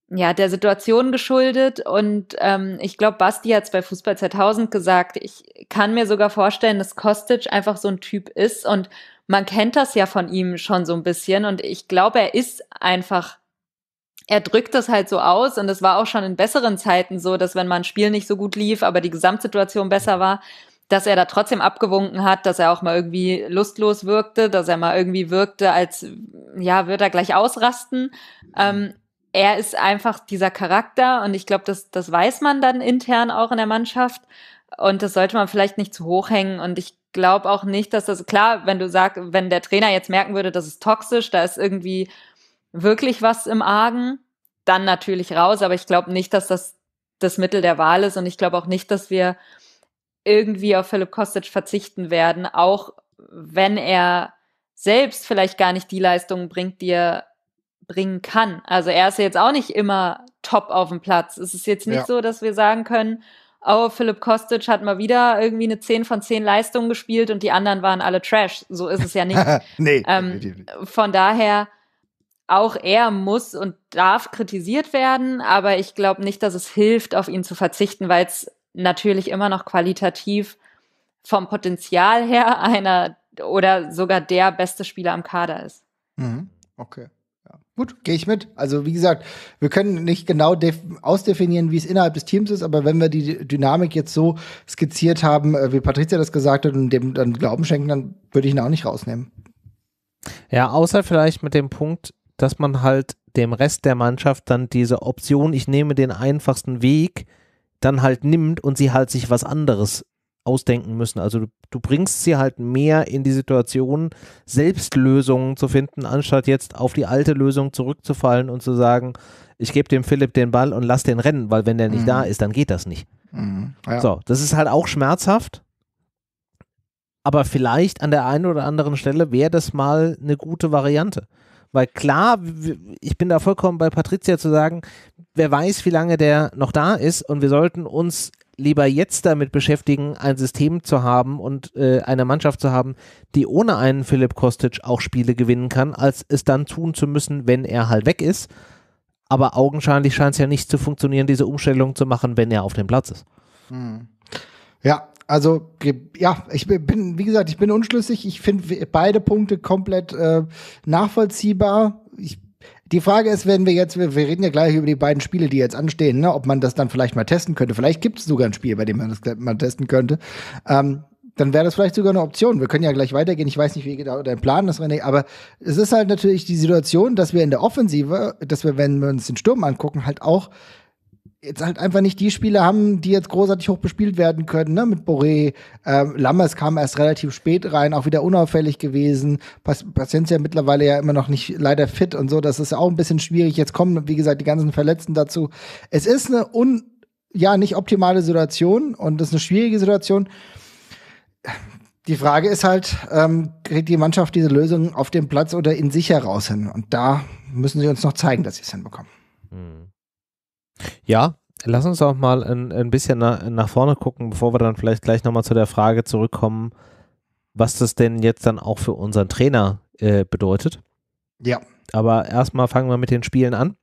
ja, der Situation geschuldet. Und ähm, ich glaube, Basti hat es bei Fußball 2000 gesagt, ich kann mir sogar vorstellen, dass Kostic einfach so ein Typ ist und man kennt das ja von ihm schon so ein bisschen und ich glaube, er ist einfach er drückt das halt so aus und es war auch schon in besseren Zeiten so, dass wenn man ein Spiel nicht so gut lief, aber die Gesamtsituation besser war, dass er da trotzdem abgewunken hat, dass er auch mal irgendwie lustlos wirkte, dass er mal irgendwie wirkte, als ja, wird er gleich ausrasten. Ähm, er ist einfach dieser Charakter und ich glaube, das, das weiß man dann intern auch in der Mannschaft. Und das sollte man vielleicht nicht zu hoch hängen. Und ich glaube auch nicht, dass das, klar, wenn du sagst, wenn der Trainer jetzt merken würde, das ist toxisch, da ist irgendwie wirklich was im Argen, dann natürlich raus. Aber ich glaube nicht, dass das das Mittel der Wahl ist. Und ich glaube auch nicht, dass wir irgendwie auf Philipp Kostic verzichten werden, auch wenn er selbst vielleicht gar nicht die Leistungen bringt, die er bringen kann. Also er ist jetzt auch nicht immer top auf dem Platz. Es ist jetzt nicht ja. so, dass wir sagen können, oh, Philipp Kostic hat mal wieder irgendwie eine 10 von 10 Leistungen gespielt und die anderen waren alle Trash. So ist es ja nicht. nee, ähm, von daher, auch er muss und darf kritisiert werden, aber ich glaube nicht, dass es hilft, auf ihn zu verzichten, weil es natürlich immer noch qualitativ vom Potenzial her einer oder sogar der beste Spieler am Kader ist. Mhm, okay. Gut, gehe ich mit. Also wie gesagt, wir können nicht genau ausdefinieren, wie es innerhalb des Teams ist, aber wenn wir die Dynamik jetzt so skizziert haben, äh, wie Patricia das gesagt hat, und dem dann Glauben schenken, dann würde ich ihn auch nicht rausnehmen. Ja, außer vielleicht mit dem Punkt, dass man halt dem Rest der Mannschaft dann diese Option, ich nehme den einfachsten Weg, dann halt nimmt und sie halt sich was anderes ausdenken müssen. Also du, du, bringst sie halt mehr in die Situation, selbst Lösungen zu finden, anstatt jetzt auf die alte Lösung zurückzufallen und zu sagen, ich gebe dem Philipp den Ball und lass den rennen, weil wenn der nicht mhm. da ist, dann geht das nicht. Mhm. Ja. So, das ist halt auch schmerzhaft. Aber vielleicht an der einen oder anderen Stelle wäre das mal eine gute Variante. Weil klar, ich bin da vollkommen bei Patricia zu sagen, wer weiß, wie lange der noch da ist und wir sollten uns lieber jetzt damit beschäftigen, ein System zu haben und äh, eine Mannschaft zu haben, die ohne einen Philipp Kostic auch Spiele gewinnen kann, als es dann tun zu müssen, wenn er halt weg ist. Aber augenscheinlich scheint es ja nicht zu funktionieren, diese Umstellung zu machen, wenn er auf dem Platz ist. Hm. Ja, also ja, ich bin, wie gesagt, ich bin unschlüssig. Ich finde beide Punkte komplett äh, nachvollziehbar. Ich die Frage ist, wenn wir jetzt, wir, reden ja gleich über die beiden Spiele, die jetzt anstehen, ne, ob man das dann vielleicht mal testen könnte. Vielleicht gibt es sogar ein Spiel, bei dem man das mal testen könnte. Ähm, dann wäre das vielleicht sogar eine Option. Wir können ja gleich weitergehen. Ich weiß nicht, wie genau dein Plan ist, René, aber es ist halt natürlich die Situation, dass wir in der Offensive, dass wir, wenn wir uns den Sturm angucken, halt auch jetzt halt einfach nicht die Spiele haben, die jetzt großartig hoch bespielt werden können, ne? Mit Boré, äh, Lammers kam erst relativ spät rein, auch wieder unauffällig gewesen. Pas Paciencia mittlerweile ja immer noch nicht leider fit und so. Das ist ja auch ein bisschen schwierig. Jetzt kommen, wie gesagt, die ganzen Verletzten dazu. Es ist eine un ja, nicht optimale Situation und das ist eine schwierige Situation. Die Frage ist halt, ähm, kriegt die Mannschaft diese Lösung auf dem Platz oder in sich heraus hin? Und da müssen sie uns noch zeigen, dass sie es hinbekommen. Mhm. Ja, lass uns auch mal ein, ein bisschen nach, nach vorne gucken, bevor wir dann vielleicht gleich nochmal zu der Frage zurückkommen, was das denn jetzt dann auch für unseren Trainer äh, bedeutet. Ja. Aber erstmal fangen wir mit den Spielen an.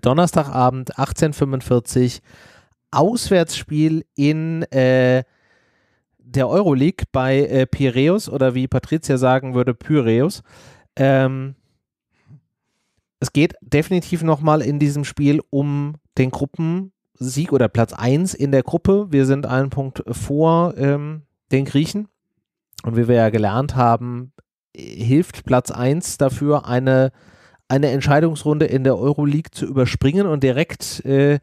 Donnerstagabend 1845 Auswärtsspiel in äh, der Euroleague bei äh, Piräus oder wie Patricia sagen würde, Pyreus. Ähm, es geht definitiv nochmal in diesem Spiel um den Gruppensieg oder Platz 1 in der Gruppe. Wir sind einen Punkt vor ähm, den Griechen. Und wie wir ja gelernt haben, hilft Platz 1 dafür, eine, eine Entscheidungsrunde in der Euroleague zu überspringen und direkt äh,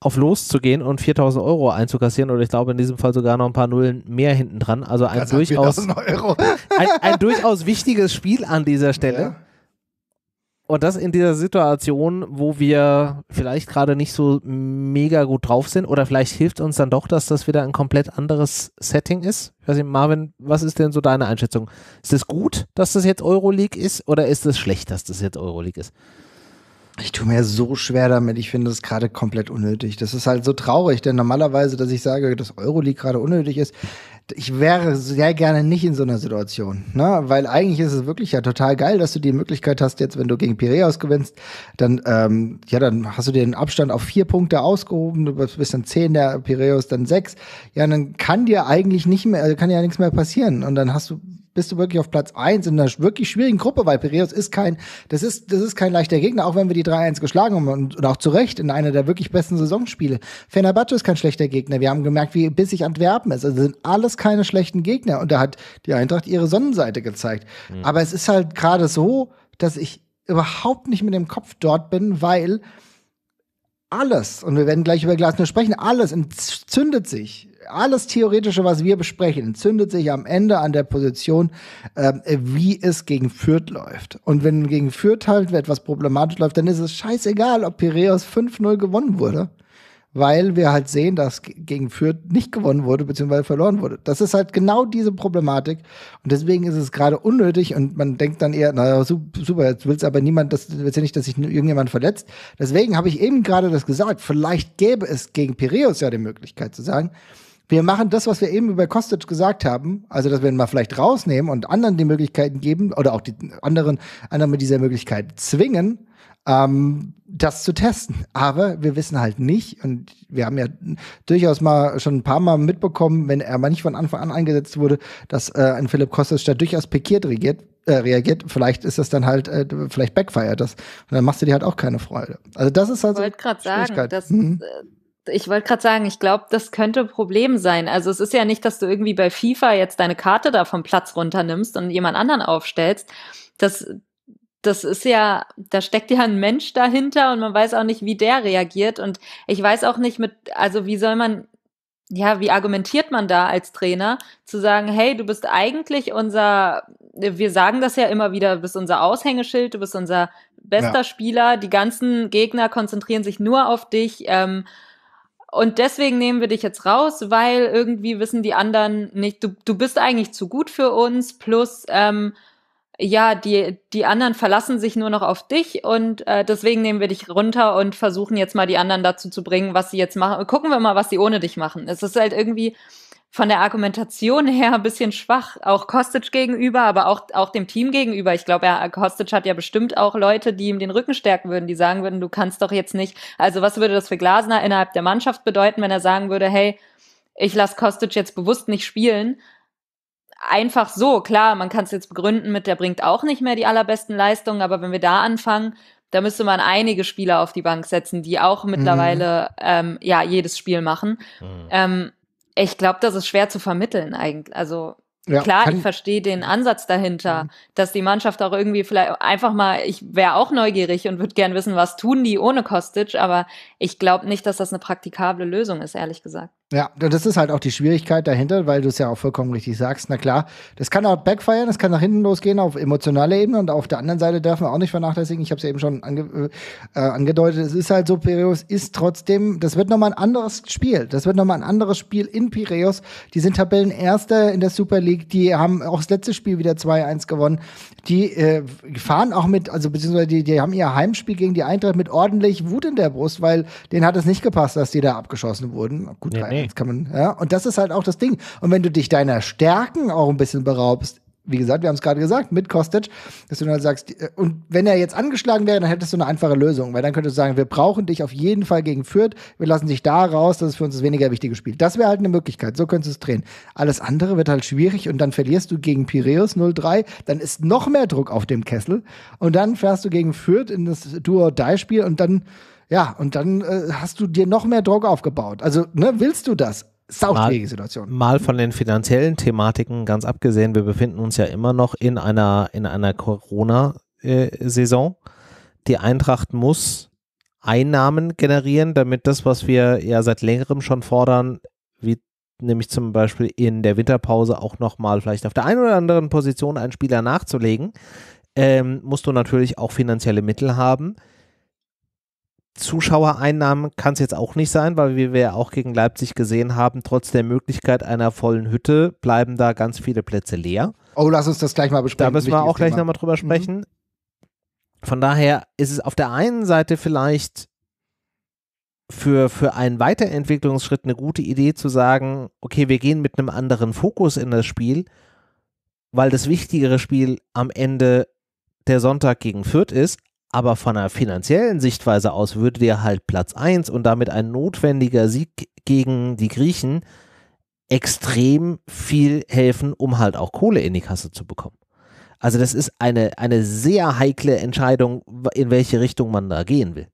auf loszugehen und 4000 Euro einzukassieren oder ich glaube in diesem Fall sogar noch ein paar Nullen mehr hinten dran. Also ein, durchaus, ein, ein, durchaus wichtiges Spiel an dieser Stelle. Ja. Und das in dieser Situation, wo wir vielleicht gerade nicht so mega gut drauf sind oder vielleicht hilft uns dann doch, dass das wieder ein komplett anderes Setting ist. Ich weiß nicht, Marvin, was ist denn so deine Einschätzung? Ist es das gut, dass das jetzt Euroleague ist oder ist es das schlecht, dass das jetzt Euroleague ist? Ich tue mir so schwer damit. Ich finde das gerade komplett unnötig. Das ist halt so traurig, denn normalerweise, dass ich sage, dass Euroleague gerade unnötig ist, ich wäre sehr gerne nicht in so einer Situation, ne? Weil eigentlich ist es wirklich ja total geil, dass du die Möglichkeit hast, jetzt, wenn du gegen Piraeus gewinnst, dann, ähm, ja, dann hast du den Abstand auf vier Punkte ausgehoben, du bist dann zehn der Piraeus, dann sechs. Ja, dann kann dir eigentlich nicht mehr, also kann ja nichts mehr passieren. Und dann hast du bist du wirklich auf Platz 1 in einer wirklich schwierigen Gruppe, weil Piraeus ist kein, das ist, das ist kein leichter Gegner, auch wenn wir die 3-1 geschlagen haben und, und, auch zu Recht in einer der wirklich besten Saisonspiele. Fenerbahce ist kein schlechter Gegner. Wir haben gemerkt, wie bissig Antwerpen ist. Also sind alles keine schlechten Gegner und da hat die Eintracht ihre Sonnenseite gezeigt. Mhm. Aber es ist halt gerade so, dass ich überhaupt nicht mit dem Kopf dort bin, weil alles, und wir werden gleich über Glasner sprechen, alles entzündet sich alles Theoretische, was wir besprechen, entzündet sich am Ende an der Position, äh, wie es gegen Fürth läuft. Und wenn gegen Fürth halt etwas problematisch läuft, dann ist es scheißegal, ob Piräus 5-0 gewonnen wurde. Weil wir halt sehen, dass gegen Fürth nicht gewonnen wurde, beziehungsweise verloren wurde. Das ist halt genau diese Problematik. Und deswegen ist es gerade unnötig und man denkt dann eher, naja, super, jetzt willst aber niemand, das willst ja nicht, dass sich irgendjemand verletzt. Deswegen habe ich eben gerade das gesagt. Vielleicht gäbe es gegen Piräus ja die Möglichkeit zu sagen, wir machen das, was wir eben über Kostic gesagt haben, also dass wir ihn mal vielleicht rausnehmen und anderen die Möglichkeiten geben oder auch die anderen, anderen mit dieser Möglichkeit zwingen, ähm, das zu testen. Aber wir wissen halt nicht, und wir haben ja durchaus mal schon ein paar Mal mitbekommen, wenn er mal nicht von Anfang an eingesetzt wurde, dass äh, ein Philipp Kostic da durchaus pikiert regiert, äh, reagiert. Vielleicht ist das dann halt, äh, vielleicht backfire das. Und dann machst du dir halt auch keine Freude. Also das ist halt. Ich wollte so gerade sagen, das, mhm. Äh, ich wollte gerade sagen, ich glaube, das könnte ein Problem sein. Also es ist ja nicht, dass du irgendwie bei FIFA jetzt deine Karte da vom Platz runternimmst und jemand anderen aufstellst. Das, das ist ja, da steckt ja ein Mensch dahinter und man weiß auch nicht, wie der reagiert. Und ich weiß auch nicht mit, also wie soll man, ja, wie argumentiert man da als Trainer, zu sagen, hey, du bist eigentlich unser, wir sagen das ja immer wieder, du bist unser Aushängeschild, du bist unser bester ja. Spieler, die ganzen Gegner konzentrieren sich nur auf dich. Ähm, und deswegen nehmen wir dich jetzt raus, weil irgendwie wissen die anderen nicht, du, du bist eigentlich zu gut für uns, plus ähm, ja, die, die anderen verlassen sich nur noch auf dich und äh, deswegen nehmen wir dich runter und versuchen jetzt mal die anderen dazu zu bringen, was sie jetzt machen. Gucken wir mal, was sie ohne dich machen. Es ist halt irgendwie, von der Argumentation her ein bisschen schwach, auch Kostic gegenüber, aber auch, auch dem Team gegenüber. Ich glaube, ja, Kostic hat ja bestimmt auch Leute, die ihm den Rücken stärken würden, die sagen würden, du kannst doch jetzt nicht. Also was würde das für Glasner innerhalb der Mannschaft bedeuten, wenn er sagen würde, hey, ich lasse Kostic jetzt bewusst nicht spielen, einfach so, klar, man kann es jetzt begründen mit, der bringt auch nicht mehr die allerbesten Leistungen, aber wenn wir da anfangen, da müsste man einige Spieler auf die Bank setzen, die auch mittlerweile mhm. ähm, ja jedes Spiel machen. Mhm. Ähm, ich glaube, das ist schwer zu vermitteln eigentlich. Also ja, Klar, ich verstehe den Ansatz dahinter, mhm. dass die Mannschaft auch irgendwie vielleicht einfach mal, ich wäre auch neugierig und würde gern wissen, was tun die ohne Kostic, aber ich glaube nicht, dass das eine praktikable Lösung ist, ehrlich gesagt. Ja, und das ist halt auch die Schwierigkeit dahinter, weil du es ja auch vollkommen richtig sagst. Na klar, das kann auch backfeiern, das kann nach hinten losgehen auf emotionaler Ebene und auf der anderen Seite dürfen wir auch nicht vernachlässigen. Ich habe es ja eben schon ange äh, äh, angedeutet. Es ist halt so, Piraeus ist trotzdem, das wird nochmal ein anderes Spiel. Das wird nochmal ein anderes Spiel in Piraeus. Die sind Tabellenerster in der Super League. Die haben auch das letzte Spiel wieder 2-1 gewonnen. Die äh, fahren auch mit, also beziehungsweise die, die haben ihr Heimspiel gegen die Eintracht mit ordentlich Wut in der Brust, weil denen hat es nicht gepasst, dass die da abgeschossen wurden. Gut, nee, nee. Jetzt kann man, ja, und das ist halt auch das Ding. Und wenn du dich deiner Stärken auch ein bisschen beraubst, wie gesagt, wir haben es gerade gesagt, mit Kostic, dass du dann halt sagst, äh, und wenn er jetzt angeschlagen wäre, dann hättest du eine einfache Lösung, weil dann könntest du sagen, wir brauchen dich auf jeden Fall gegen Fürth, wir lassen dich da raus, das ist für uns das weniger wichtige Spiel. Das wäre halt eine Möglichkeit, so könntest du es drehen. Alles andere wird halt schwierig und dann verlierst du gegen Piräus 0-3, dann ist noch mehr Druck auf dem Kessel und dann fährst du gegen Fürth in das Duo-Die-Spiel und dann ja, und dann äh, hast du dir noch mehr Druck aufgebaut. Also, ne, willst du das? Sauträge Situation. Mal von den finanziellen Thematiken ganz abgesehen, wir befinden uns ja immer noch in einer, in einer Corona-Saison. Die Eintracht muss Einnahmen generieren, damit das, was wir ja seit längerem schon fordern, wie nämlich zum Beispiel in der Winterpause auch nochmal vielleicht auf der einen oder anderen Position einen Spieler nachzulegen, ähm, musst du natürlich auch finanzielle Mittel haben. Zuschauereinnahmen kann es jetzt auch nicht sein, weil wie wir ja auch gegen Leipzig gesehen haben, trotz der Möglichkeit einer vollen Hütte bleiben da ganz viele Plätze leer. Oh, lass uns das gleich mal besprechen. Da müssen wir auch gleich nochmal drüber mhm. sprechen. Mhm. Von daher ist es auf der einen Seite vielleicht für, für einen Weiterentwicklungsschritt eine gute Idee zu sagen, okay, wir gehen mit einem anderen Fokus in das Spiel, weil das wichtigere Spiel am Ende der Sonntag gegen Fürth ist, aber von einer finanziellen Sichtweise aus würde dir halt Platz 1 und damit ein notwendiger Sieg gegen die Griechen extrem viel helfen, um halt auch Kohle in die Kasse zu bekommen. Also das ist eine, eine sehr heikle Entscheidung, in welche Richtung man da gehen will.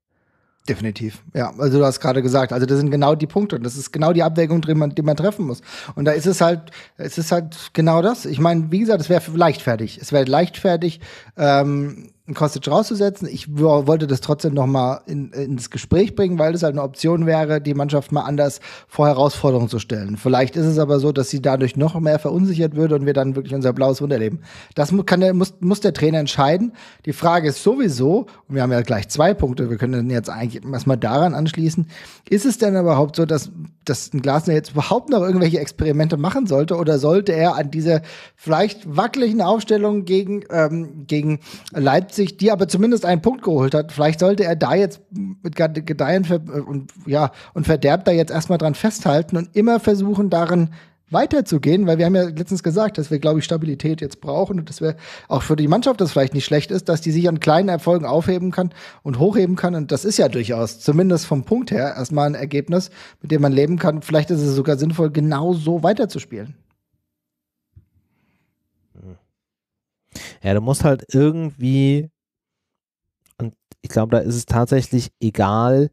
Definitiv, ja. Also du hast gerade gesagt, also das sind genau die Punkte und das ist genau die Abwägung, die man, die man treffen muss. Und da ist es halt, es ist halt genau das. Ich meine, wie gesagt, es wäre leichtfertig. Es wäre leichtfertig, ähm, Costage rauszusetzen. Ich wollte das trotzdem nochmal in, ins Gespräch bringen, weil das halt eine Option wäre, die Mannschaft mal anders vor Herausforderungen zu stellen. Vielleicht ist es aber so, dass sie dadurch noch mehr verunsichert würde und wir dann wirklich unser blaues Wunder Unterleben. Das kann der, muss, muss der Trainer entscheiden. Die Frage ist sowieso, und wir haben ja gleich zwei Punkte, wir können jetzt eigentlich erstmal daran anschließen, ist es denn überhaupt so, dass, dass ein Glasner jetzt überhaupt noch irgendwelche Experimente machen sollte oder sollte er an dieser vielleicht wackeligen Aufstellung gegen, ähm, gegen Leipzig Leipzig, die aber zumindest einen Punkt geholt hat, vielleicht sollte er da jetzt mit Gedeihen und, ja, und Verderb da jetzt erstmal dran festhalten und immer versuchen, daran weiterzugehen, weil wir haben ja letztens gesagt, dass wir, glaube ich, Stabilität jetzt brauchen und dass wir auch für die Mannschaft das vielleicht nicht schlecht ist, dass die sich an kleinen Erfolgen aufheben kann und hochheben kann. Und das ist ja durchaus, zumindest vom Punkt her, erstmal ein Ergebnis, mit dem man leben kann. Vielleicht ist es sogar sinnvoll, genau so weiterzuspielen. Ja, du musst halt irgendwie, und ich glaube, da ist es tatsächlich egal,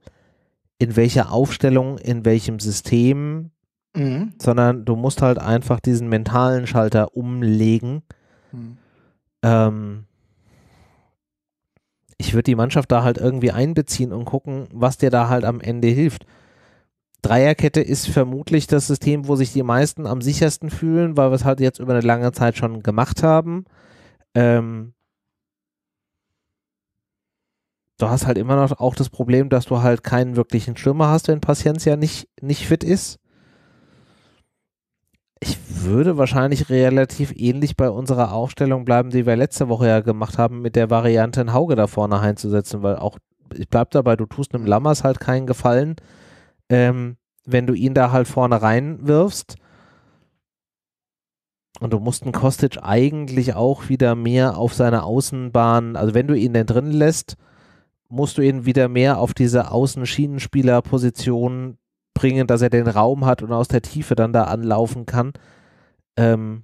in welcher Aufstellung, in welchem System, mhm. sondern du musst halt einfach diesen mentalen Schalter umlegen. Mhm. Ähm, ich würde die Mannschaft da halt irgendwie einbeziehen und gucken, was dir da halt am Ende hilft. Dreierkette ist vermutlich das System, wo sich die meisten am sichersten fühlen, weil wir es halt jetzt über eine lange Zeit schon gemacht haben ähm, du hast halt immer noch auch das Problem, dass du halt keinen wirklichen Stürmer hast, wenn Paciencia nicht, nicht fit ist. Ich würde wahrscheinlich relativ ähnlich bei unserer Aufstellung bleiben, die wir letzte Woche ja gemacht haben, mit der Variante einen Hauge da vorne einzusetzen, weil auch, ich bleib dabei, du tust einem Lammers halt keinen Gefallen, ähm, wenn du ihn da halt vorne reinwirfst. Und du musst einen Kostic eigentlich auch wieder mehr auf seine Außenbahn, also wenn du ihn denn drin lässt, musst du ihn wieder mehr auf diese Außenschienenspielerposition bringen, dass er den Raum hat und aus der Tiefe dann da anlaufen kann. Ähm,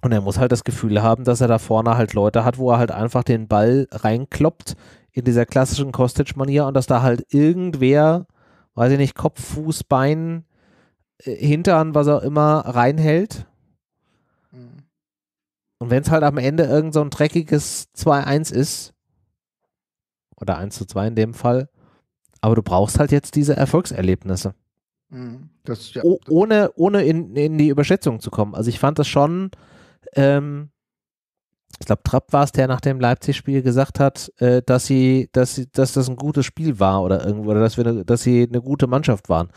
und er muss halt das Gefühl haben, dass er da vorne halt Leute hat, wo er halt einfach den Ball reinkloppt in dieser klassischen Kostic-Manier und dass da halt irgendwer, weiß ich nicht, Kopf, Fuß, Bein, äh, Hintern, was auch immer, reinhält und wenn es halt am Ende irgend so ein dreckiges 2-1 ist, oder 1 zu 2 in dem Fall, aber du brauchst halt jetzt diese Erfolgserlebnisse. Mhm. Das, ja, ohne ohne in, in die Überschätzung zu kommen. Also ich fand das schon, ähm, ich glaube, Trapp war es, der nach dem Leipzig-Spiel gesagt hat, äh, dass sie, dass sie, dass das ein gutes Spiel war oder irgendwo, oder dass wir, ne, dass sie eine gute Mannschaft waren.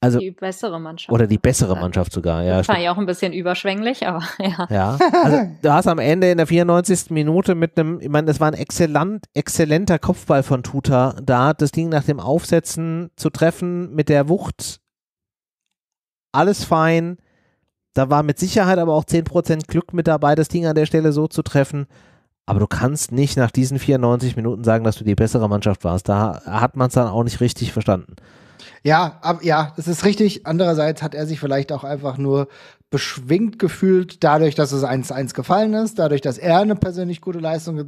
Also, die bessere Mannschaft. Oder die bessere Mannschaft sogar, ja. Das war ja auch ein bisschen überschwänglich, aber ja. Ja, also du hast am Ende in der 94. Minute mit einem, ich meine, das war ein exzellent, exzellenter Kopfball von Tuta da, das Ding nach dem Aufsetzen zu treffen mit der Wucht, alles fein. Da war mit Sicherheit aber auch 10% Glück mit dabei, das Ding an der Stelle so zu treffen. Aber du kannst nicht nach diesen 94 Minuten sagen, dass du die bessere Mannschaft warst. Da hat man es dann auch nicht richtig verstanden. Ja, ab, ja, das ist richtig. Andererseits hat er sich vielleicht auch einfach nur beschwingt gefühlt dadurch, dass es 1-1 gefallen ist, dadurch, dass er eine persönlich gute Leistung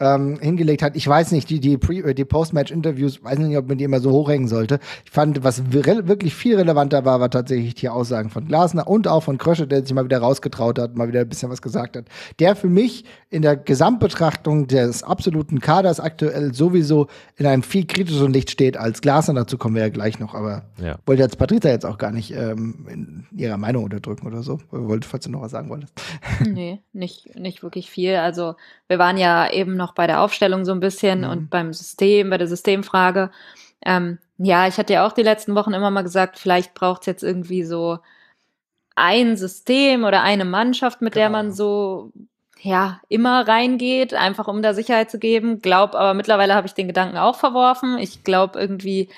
ähm, hingelegt hat. Ich weiß nicht, die, die, äh, die Post-Match-Interviews, weiß nicht, ob man die immer so hochhängen sollte. Ich fand, was wirklich viel relevanter war, war tatsächlich die Aussagen von Glasner und auch von Krösche, der sich mal wieder rausgetraut hat, mal wieder ein bisschen was gesagt hat. Der für mich in der Gesamtbetrachtung des absoluten Kaders aktuell sowieso in einem viel kritischeren Licht steht als Glasner. Dazu kommen wir ja gleich noch, aber ja. wollte jetzt Patrizia jetzt auch gar nicht ähm, in ihrer Meinung unterdrücken oder so. Äh, wollte, falls du noch was sagen wolltest. Nee, nicht, nicht wirklich viel. Also wir waren ja eben noch bei der Aufstellung so ein bisschen mhm. und beim System, bei der Systemfrage. Ähm, ja, ich hatte ja auch die letzten Wochen immer mal gesagt, vielleicht braucht es jetzt irgendwie so ein System oder eine Mannschaft, mit genau. der man so ja immer reingeht, einfach um da Sicherheit zu geben. Glaub, aber mittlerweile habe ich den Gedanken auch verworfen. Ich glaube irgendwie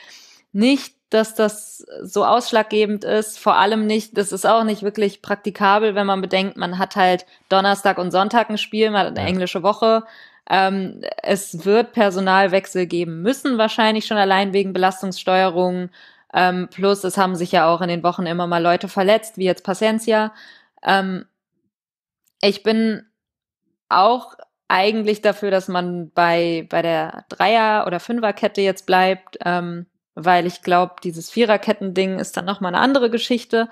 nicht, dass das so ausschlaggebend ist. Vor allem nicht, das ist auch nicht wirklich praktikabel, wenn man bedenkt, man hat halt Donnerstag und Sonntag ein Spiel, man hat eine englische Woche. Ähm, es wird Personalwechsel geben müssen, wahrscheinlich schon allein wegen Belastungssteuerung. Ähm, plus, es haben sich ja auch in den Wochen immer mal Leute verletzt, wie jetzt Paciencia. Ähm, ich bin auch eigentlich dafür, dass man bei, bei der Dreier- oder Fünferkette jetzt bleibt. Ähm, weil ich glaube, dieses Viererketten-Ding ist dann nochmal eine andere Geschichte.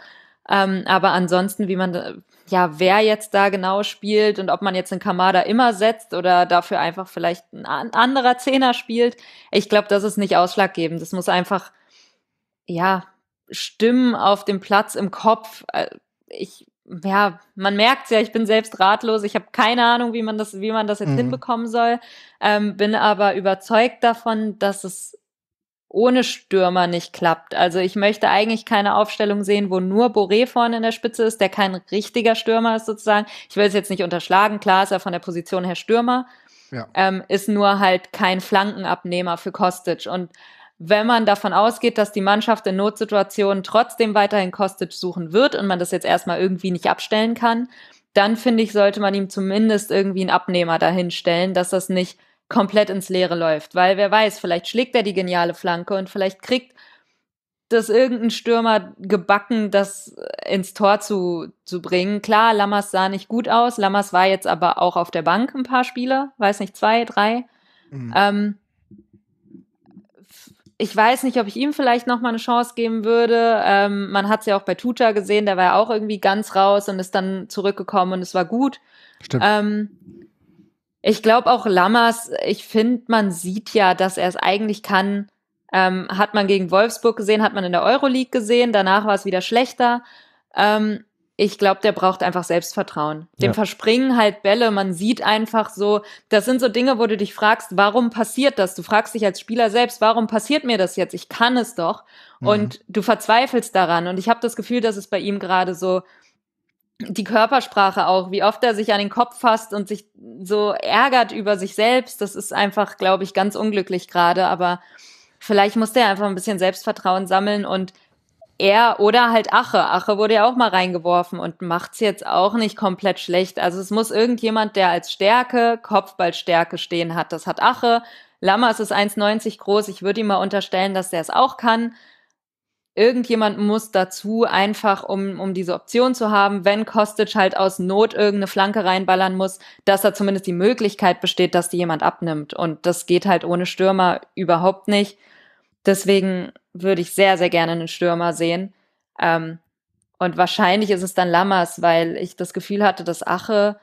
Ähm, aber ansonsten, wie man, äh, ja, wer jetzt da genau spielt und ob man jetzt in Kamada immer setzt oder dafür einfach vielleicht ein anderer Zehner spielt, ich glaube, das ist nicht ausschlaggebend. Das muss einfach, ja, stimmen auf dem Platz im Kopf. Äh, ich, ja, man merkt's ja, ich bin selbst ratlos. Ich habe keine Ahnung, wie man das, wie man das jetzt mhm. hinbekommen soll. Ähm, bin aber überzeugt davon, dass es ohne Stürmer nicht klappt. Also ich möchte eigentlich keine Aufstellung sehen, wo nur Boré vorne in der Spitze ist, der kein richtiger Stürmer ist sozusagen. Ich will es jetzt nicht unterschlagen, klar ist er von der Position her Stürmer, ja. ähm, ist nur halt kein Flankenabnehmer für Kostic. Und wenn man davon ausgeht, dass die Mannschaft in Notsituationen trotzdem weiterhin Kostic suchen wird und man das jetzt erstmal irgendwie nicht abstellen kann, dann finde ich, sollte man ihm zumindest irgendwie einen Abnehmer dahinstellen, dass das nicht komplett ins Leere läuft. Weil wer weiß, vielleicht schlägt er die geniale Flanke und vielleicht kriegt das irgendein Stürmer gebacken, das ins Tor zu, zu bringen. Klar, Lammers sah nicht gut aus. Lammers war jetzt aber auch auf der Bank ein paar Spiele, weiß nicht, zwei, drei. Mhm. Ähm, ich weiß nicht, ob ich ihm vielleicht noch mal eine Chance geben würde. Ähm, man hat es ja auch bei Tuta gesehen, der war ja auch irgendwie ganz raus und ist dann zurückgekommen und es war gut. Stimmt. Ähm, ich glaube auch Lammers, ich finde, man sieht ja, dass er es eigentlich kann. Ähm, hat man gegen Wolfsburg gesehen, hat man in der Euroleague gesehen, danach war es wieder schlechter. Ähm, ich glaube, der braucht einfach Selbstvertrauen. Dem ja. verspringen halt Bälle, man sieht einfach so, das sind so Dinge, wo du dich fragst, warum passiert das? Du fragst dich als Spieler selbst, warum passiert mir das jetzt? Ich kann es doch. Mhm. Und du verzweifelst daran. Und ich habe das Gefühl, dass es bei ihm gerade so die Körpersprache auch, wie oft er sich an den Kopf fasst und sich so ärgert über sich selbst, das ist einfach, glaube ich, ganz unglücklich gerade. Aber vielleicht musste er einfach ein bisschen Selbstvertrauen sammeln und er oder halt Ache. Ache wurde ja auch mal reingeworfen und macht es jetzt auch nicht komplett schlecht. Also es muss irgendjemand, der als Stärke, Kopfballstärke stehen hat. Das hat Ache. Lammers ist 1,90 groß. Ich würde ihm mal unterstellen, dass der es auch kann irgendjemand muss dazu einfach, um, um diese Option zu haben, wenn Kostic halt aus Not irgendeine Flanke reinballern muss, dass da zumindest die Möglichkeit besteht, dass die jemand abnimmt. Und das geht halt ohne Stürmer überhaupt nicht. Deswegen würde ich sehr, sehr gerne einen Stürmer sehen. Ähm, und wahrscheinlich ist es dann Lammers, weil ich das Gefühl hatte, dass Ache,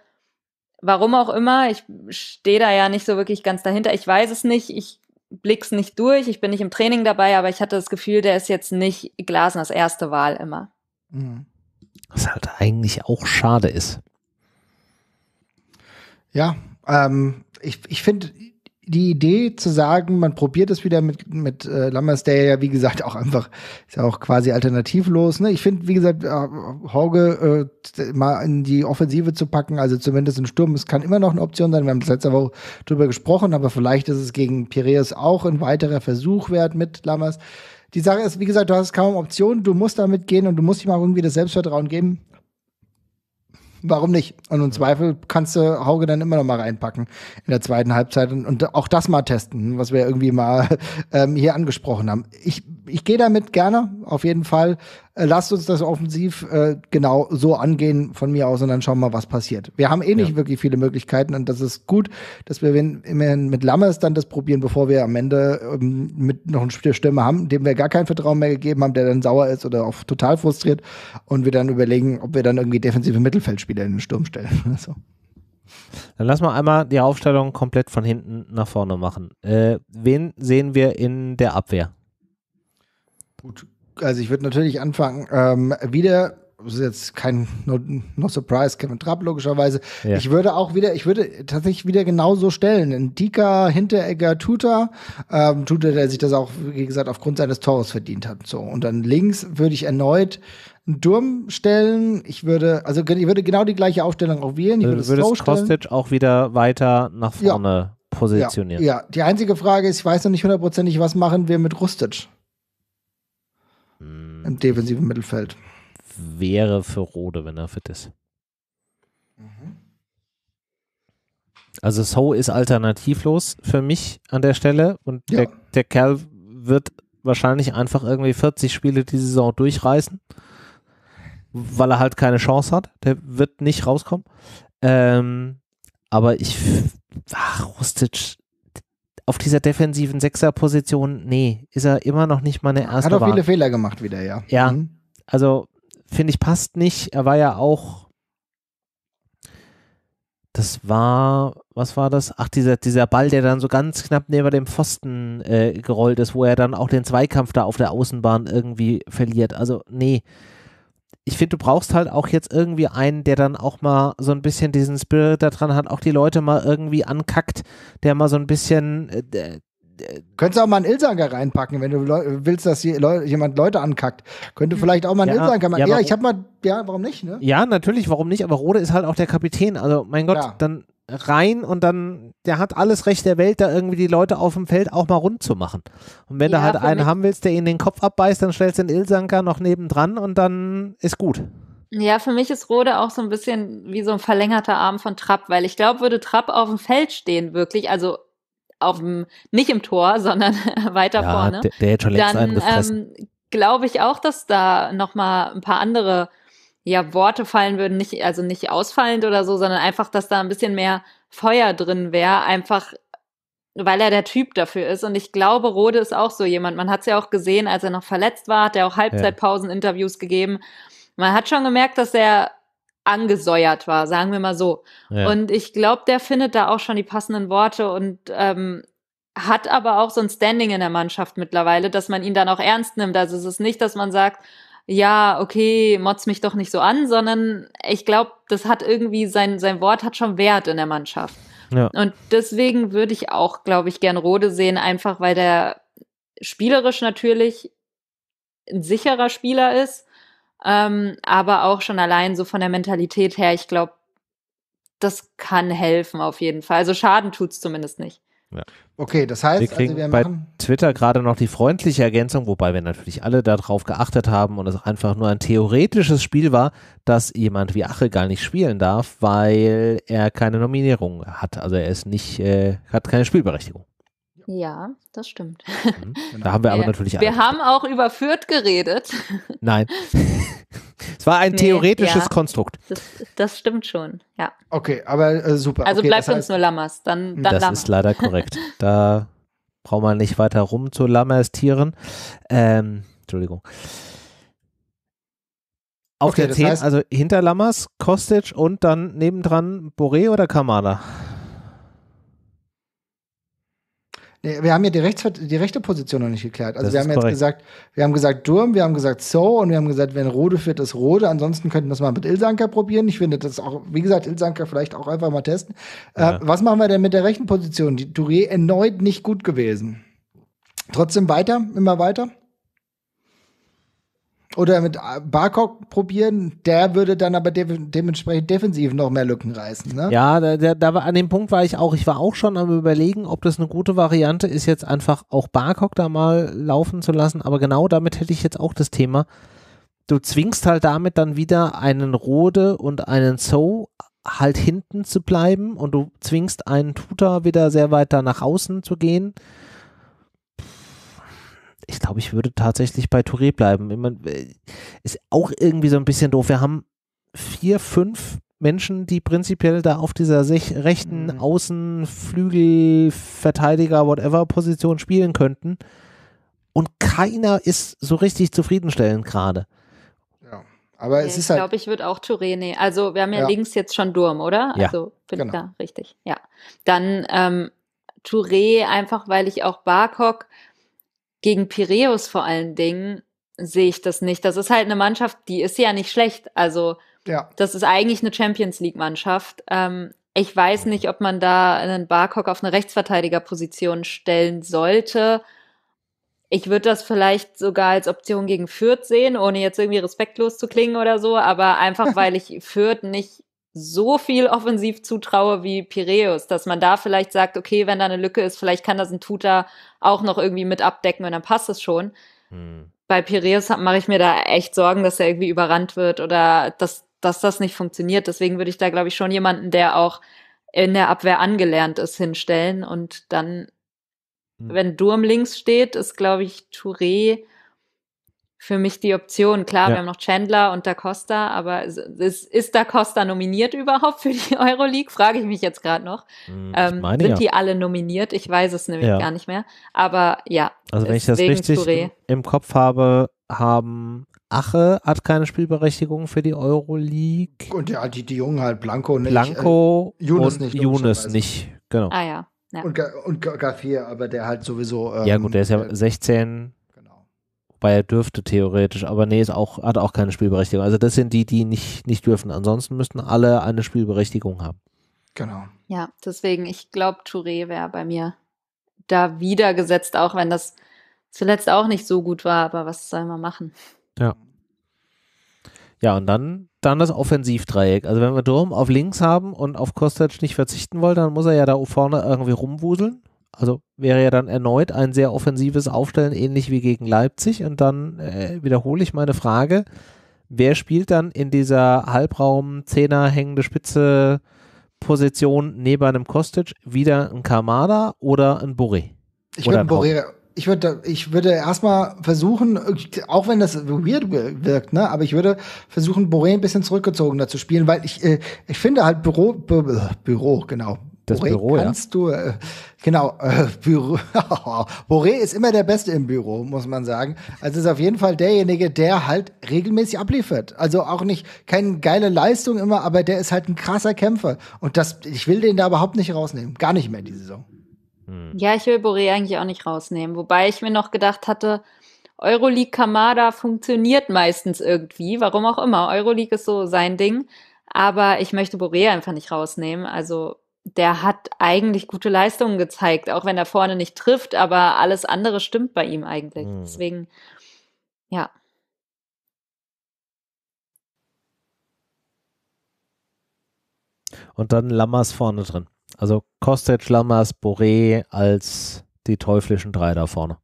warum auch immer, ich stehe da ja nicht so wirklich ganz dahinter, ich weiß es nicht, ich blick's nicht durch, ich bin nicht im Training dabei, aber ich hatte das Gefühl, der ist jetzt nicht Glasners erste Wahl immer. Mhm. Was halt eigentlich auch schade ist. Ja, ähm, ich, ich finde, die Idee zu sagen, man probiert es wieder mit, mit äh, Lammers, der ja, wie gesagt, auch einfach, ist ja auch quasi alternativlos. Ne? Ich finde, wie gesagt, äh, Horge äh, mal in die Offensive zu packen, also zumindest im Sturm, es kann immer noch eine Option sein. Wir haben das letzte Woche drüber gesprochen, aber vielleicht ist es gegen Piraeus auch ein weiterer Versuch wert mit Lammers. Die Sache ist, wie gesagt, du hast kaum Optionen, du musst damit gehen und du musst ihm auch irgendwie das Selbstvertrauen geben warum nicht? Und im ja. Zweifel kannst du Hauge dann immer noch mal reinpacken in der zweiten Halbzeit und, und auch das mal testen, was wir irgendwie mal ähm, hier angesprochen haben. Ich, ich gehe damit gerne, auf jeden Fall. Äh, lasst uns das offensiv äh, genau so angehen von mir aus und dann schauen wir mal, was passiert. Wir haben eh nicht ja. wirklich viele Möglichkeiten und das ist gut, dass wir immerhin mit Lammers dann das probieren, bevor wir am Ende ähm, mit noch eine Stimme haben, dem wir gar kein Vertrauen mehr gegeben haben, der dann sauer ist oder auch total frustriert und wir dann überlegen, ob wir dann irgendwie defensive Mittelfeldspieler in den Sturm stellen. so. Dann lass mal einmal die Aufstellung komplett von hinten nach vorne machen. Äh, wen sehen wir in der Abwehr? Gut, also ich würde natürlich anfangen, ähm, wieder das ist jetzt kein no, no surprise Kevin Trapp logischerweise. Ja. Ich würde auch wieder, ich würde tatsächlich wieder genauso stellen. Ein Dika, Hinteregger, Tuta, ähm, Tuta, der sich das auch wie gesagt aufgrund seines Tores verdient hat. So und dann links würde ich erneut einen Durm stellen. Ich würde, also ich würde genau die gleiche Aufstellung auch wählen. Ich äh, würde also, würdest Kostic auch wieder weiter nach vorne ja. positionieren. Ja, ja, die einzige Frage ist, ich weiß noch nicht hundertprozentig, was machen wir mit Rustic im defensiven Mittelfeld. Wäre für Rode, wenn er fit ist. Mhm. Also So ist alternativlos für mich an der Stelle und ja. der, der Kerl wird wahrscheinlich einfach irgendwie 40 Spiele die Saison durchreißen, weil er halt keine Chance hat. Der wird nicht rauskommen. Ähm, aber ich, ach, Rustic auf dieser defensiven Sechserposition, nee, ist er immer noch nicht mal eine erste Hat auch Wahl. viele Fehler gemacht wieder, ja. Ja, mhm. also finde ich passt nicht. Er war ja auch, das war, was war das? Ach, dieser, dieser Ball, der dann so ganz knapp neben dem Pfosten äh, gerollt ist, wo er dann auch den Zweikampf da auf der Außenbahn irgendwie verliert. Also nee, ich finde, du brauchst halt auch jetzt irgendwie einen, der dann auch mal so ein bisschen diesen Spirit da dran hat, auch die Leute mal irgendwie ankackt, der mal so ein bisschen. Äh, äh, Könntest du auch mal einen Ilsanger reinpacken, wenn du Leu willst, dass Leu jemand Leute ankackt. Könnte vielleicht auch mal einen ja, Ilsanger machen. Ja, ja ich habe mal, ja, warum nicht, ne? Ja, natürlich, warum nicht, aber Rode ist halt auch der Kapitän. Also, mein Gott, ja. dann rein und dann, der hat alles Recht der Welt, da irgendwie die Leute auf dem Feld auch mal rund zu machen. Und wenn ja, du halt einen haben willst, der ihnen den Kopf abbeißt, dann stellst du den Ilsanker noch nebendran und dann ist gut. Ja, für mich ist Rode auch so ein bisschen wie so ein verlängerter Arm von Trapp, weil ich glaube, würde Trapp auf dem Feld stehen, wirklich, also auf dem, nicht im Tor, sondern weiter ja, vorne. Der, der hätte schon längst dann, einen gefressen. Ähm, glaube ich auch, dass da nochmal ein paar andere ja, Worte fallen würden, nicht, also nicht ausfallend oder so, sondern einfach, dass da ein bisschen mehr Feuer drin wäre, einfach weil er der Typ dafür ist. Und ich glaube, Rode ist auch so jemand. Man hat es ja auch gesehen, als er noch verletzt war, hat er auch Halbzeitpausen-Interviews gegeben. Man hat schon gemerkt, dass er angesäuert war, sagen wir mal so. Ja. Und ich glaube, der findet da auch schon die passenden Worte und ähm, hat aber auch so ein Standing in der Mannschaft mittlerweile, dass man ihn dann auch ernst nimmt. Also es ist nicht, dass man sagt, ja, okay, motz mich doch nicht so an, sondern ich glaube, das hat irgendwie sein, sein Wort hat schon Wert in der Mannschaft. Ja. Und deswegen würde ich auch, glaube ich, gern Rode sehen, einfach weil der spielerisch natürlich ein sicherer Spieler ist, ähm, aber auch schon allein so von der Mentalität her, ich glaube, das kann helfen auf jeden Fall. Also Schaden tut es zumindest nicht. Ja. Okay, das heißt, wir also kriegen also wir bei Twitter gerade noch die freundliche Ergänzung, wobei wir natürlich alle darauf geachtet haben und es einfach nur ein theoretisches Spiel war, dass jemand wie Ache gar nicht spielen darf, weil er keine Nominierung hat. Also er ist nicht, äh, hat keine Spielberechtigung. Ja, das stimmt. Mhm, genau. Da haben wir aber natürlich. Wir haben auch über Fürth geredet. Nein. es war ein nee, theoretisches ja. Konstrukt. Das, das, stimmt schon, ja. Okay, aber äh, super. Also okay, bleibt uns heißt, nur Lammers. Dann, dann das Lammers. ist leider korrekt. Da braucht man nicht weiter rum zu Lammerstieren. Ähm, Entschuldigung. Auf okay, der 10, heißt, also hinter Lammers, Kostic und dann nebendran Boré oder Kamada? wir haben ja die, Rechts die rechte Position noch nicht geklärt. Also das wir haben korrekt. jetzt gesagt, wir haben gesagt Durm, wir haben gesagt So und wir haben gesagt, wenn Rode führt, ist Rode. Ansonsten könnten wir es mal mit Ilsanker probieren. Ich finde das auch, wie gesagt, Ilsanker vielleicht auch einfach mal testen. Äh, ja. Äh, was machen wir denn mit der rechten Position? Die Touré erneut nicht gut gewesen. Trotzdem weiter, immer weiter oder mit Barcock probieren, der würde dann aber de dementsprechend defensiv noch mehr Lücken reißen. Ne? Ja, da, da, da war, an dem Punkt war ich auch, ich war auch schon am überlegen, ob das eine gute Variante ist, jetzt einfach auch Barcock da mal laufen zu lassen, aber genau damit hätte ich jetzt auch das Thema. Du zwingst halt damit dann wieder einen Rode und einen So halt hinten zu bleiben und du zwingst einen Tutor wieder sehr weit da nach außen zu gehen ich glaube, ich würde tatsächlich bei Touré bleiben. Meine, äh, ist auch irgendwie so ein bisschen doof. Wir haben vier, fünf Menschen, die prinzipiell da auf dieser rechten mhm. Außenflügel, Verteidiger, whatever Position spielen könnten. Und keiner ist so richtig zufriedenstellend gerade. Ja, aber es okay, ist halt. Ich glaube, ich würde auch Touré nehmen. Also, wir haben ja, ja, links jetzt schon Durm, oder? Ja. Also, bin genau. da, richtig. Ja. Dann ähm, Touré, einfach weil ich auch Barcock gegen Piräus vor allen Dingen sehe ich das nicht. Das ist halt eine Mannschaft, die ist ja nicht schlecht. Also ja. das ist eigentlich eine Champions League-Mannschaft. Ähm, ich weiß nicht, ob man da einen Barcock auf eine Rechtsverteidigerposition stellen sollte. Ich würde das vielleicht sogar als Option gegen Fürth sehen, ohne jetzt irgendwie respektlos zu klingen oder so, aber einfach weil ich Fürth nicht so viel offensiv zutraue wie Piräus, dass man da vielleicht sagt, okay, wenn da eine Lücke ist, vielleicht kann das ein Tutor auch noch irgendwie mit abdecken und dann passt es schon. Hm. Bei Piräus mache ich mir da echt Sorgen, dass er irgendwie überrannt wird oder dass, dass das nicht funktioniert. Deswegen würde ich da, glaube ich, schon jemanden, der auch in der Abwehr angelernt ist, hinstellen und dann, hm. wenn Durm links steht, ist, glaube ich, Touré für mich die Option. Klar, ja. wir haben noch Chandler und Da Costa, aber es, es ist Da Costa nominiert überhaupt für die Euroleague? Frage ich mich jetzt gerade noch. Hm, ähm, meine, sind ja. die alle nominiert? Ich weiß es nämlich ja. gar nicht mehr. Aber ja. Also wenn ich das richtig Touré. im Kopf habe, haben Ache hat keine Spielberechtigung für die Euroleague. Und ja, die, die Jungen halt Blanco nicht. Blanco äh, Younes und nicht. Younes nicht, genau. Ah ja. Und, und Gaffier, aber der halt sowieso. Ähm, ja, gut, der ist ja 16 ähm, Wobei er dürfte theoretisch, aber nee, ist auch, hat auch keine Spielberechtigung. Also das sind die, die nicht, nicht dürfen. Ansonsten müssten alle eine Spielberechtigung haben. Genau. Ja, deswegen, ich glaube, Touré wäre bei mir da wieder gesetzt, auch wenn das zuletzt auch nicht so gut war, aber was soll man machen? Ja. Ja, und dann, dann das Offensivdreieck. Also wenn wir Durm auf links haben und auf Kostic nicht verzichten wollen, dann muss er ja da vorne irgendwie rumwuseln. Also wäre ja dann erneut ein sehr offensives Aufstellen, ähnlich wie gegen Leipzig. Und dann äh, wiederhole ich meine Frage, wer spielt dann in dieser Halbraum Zehner hängende Spitze Position neben einem Kostic wieder ein Kamada oder ein Boré? Ich würde Boré ich würde, ich würde erstmal versuchen, auch wenn das weird wirkt, ne, aber ich würde versuchen, Boré ein bisschen zurückgezogener zu spielen, weil ich, äh, ich finde halt Büro, Büro, genau, das Boré Büro, kannst ja. du, äh, genau, äh, Büro. Boré ist immer der Beste im Büro, muss man sagen. Also ist auf jeden Fall derjenige, der halt regelmäßig abliefert. Also auch nicht, keine geile Leistung immer, aber der ist halt ein krasser Kämpfer. Und das, ich will den da überhaupt nicht rausnehmen. Gar nicht mehr die Saison. Hm. Ja, ich will Boré eigentlich auch nicht rausnehmen. Wobei ich mir noch gedacht hatte, Euroleague Kamada funktioniert meistens irgendwie, warum auch immer. Euroleague ist so sein Ding. Aber ich möchte Boré einfach nicht rausnehmen. Also der hat eigentlich gute Leistungen gezeigt, auch wenn er vorne nicht trifft, aber alles andere stimmt bei ihm eigentlich. Mhm. Deswegen, ja. Und dann Lammers vorne drin. Also Kostic, Lammers, Boré als die teuflischen drei da vorne.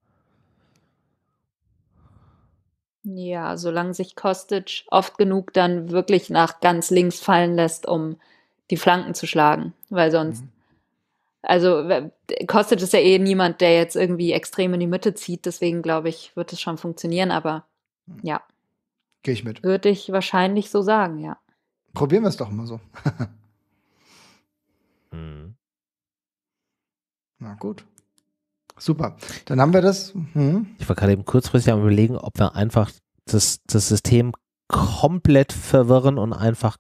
Ja, solange sich Kostic oft genug dann wirklich nach ganz links fallen lässt, um die Flanken zu schlagen, weil sonst. Mhm. Also Kostic ist ja eh niemand, der jetzt irgendwie extrem in die Mitte zieht, deswegen glaube ich, wird es schon funktionieren, aber mhm. ja. Gehe ich mit. Würde ich wahrscheinlich so sagen, ja. Probieren wir es doch mal so. mhm. Na gut. Super. Dann haben wir das. Mhm. Ich war gerade eben kurzfristig am überlegen, ob wir einfach das, das System komplett verwirren und einfach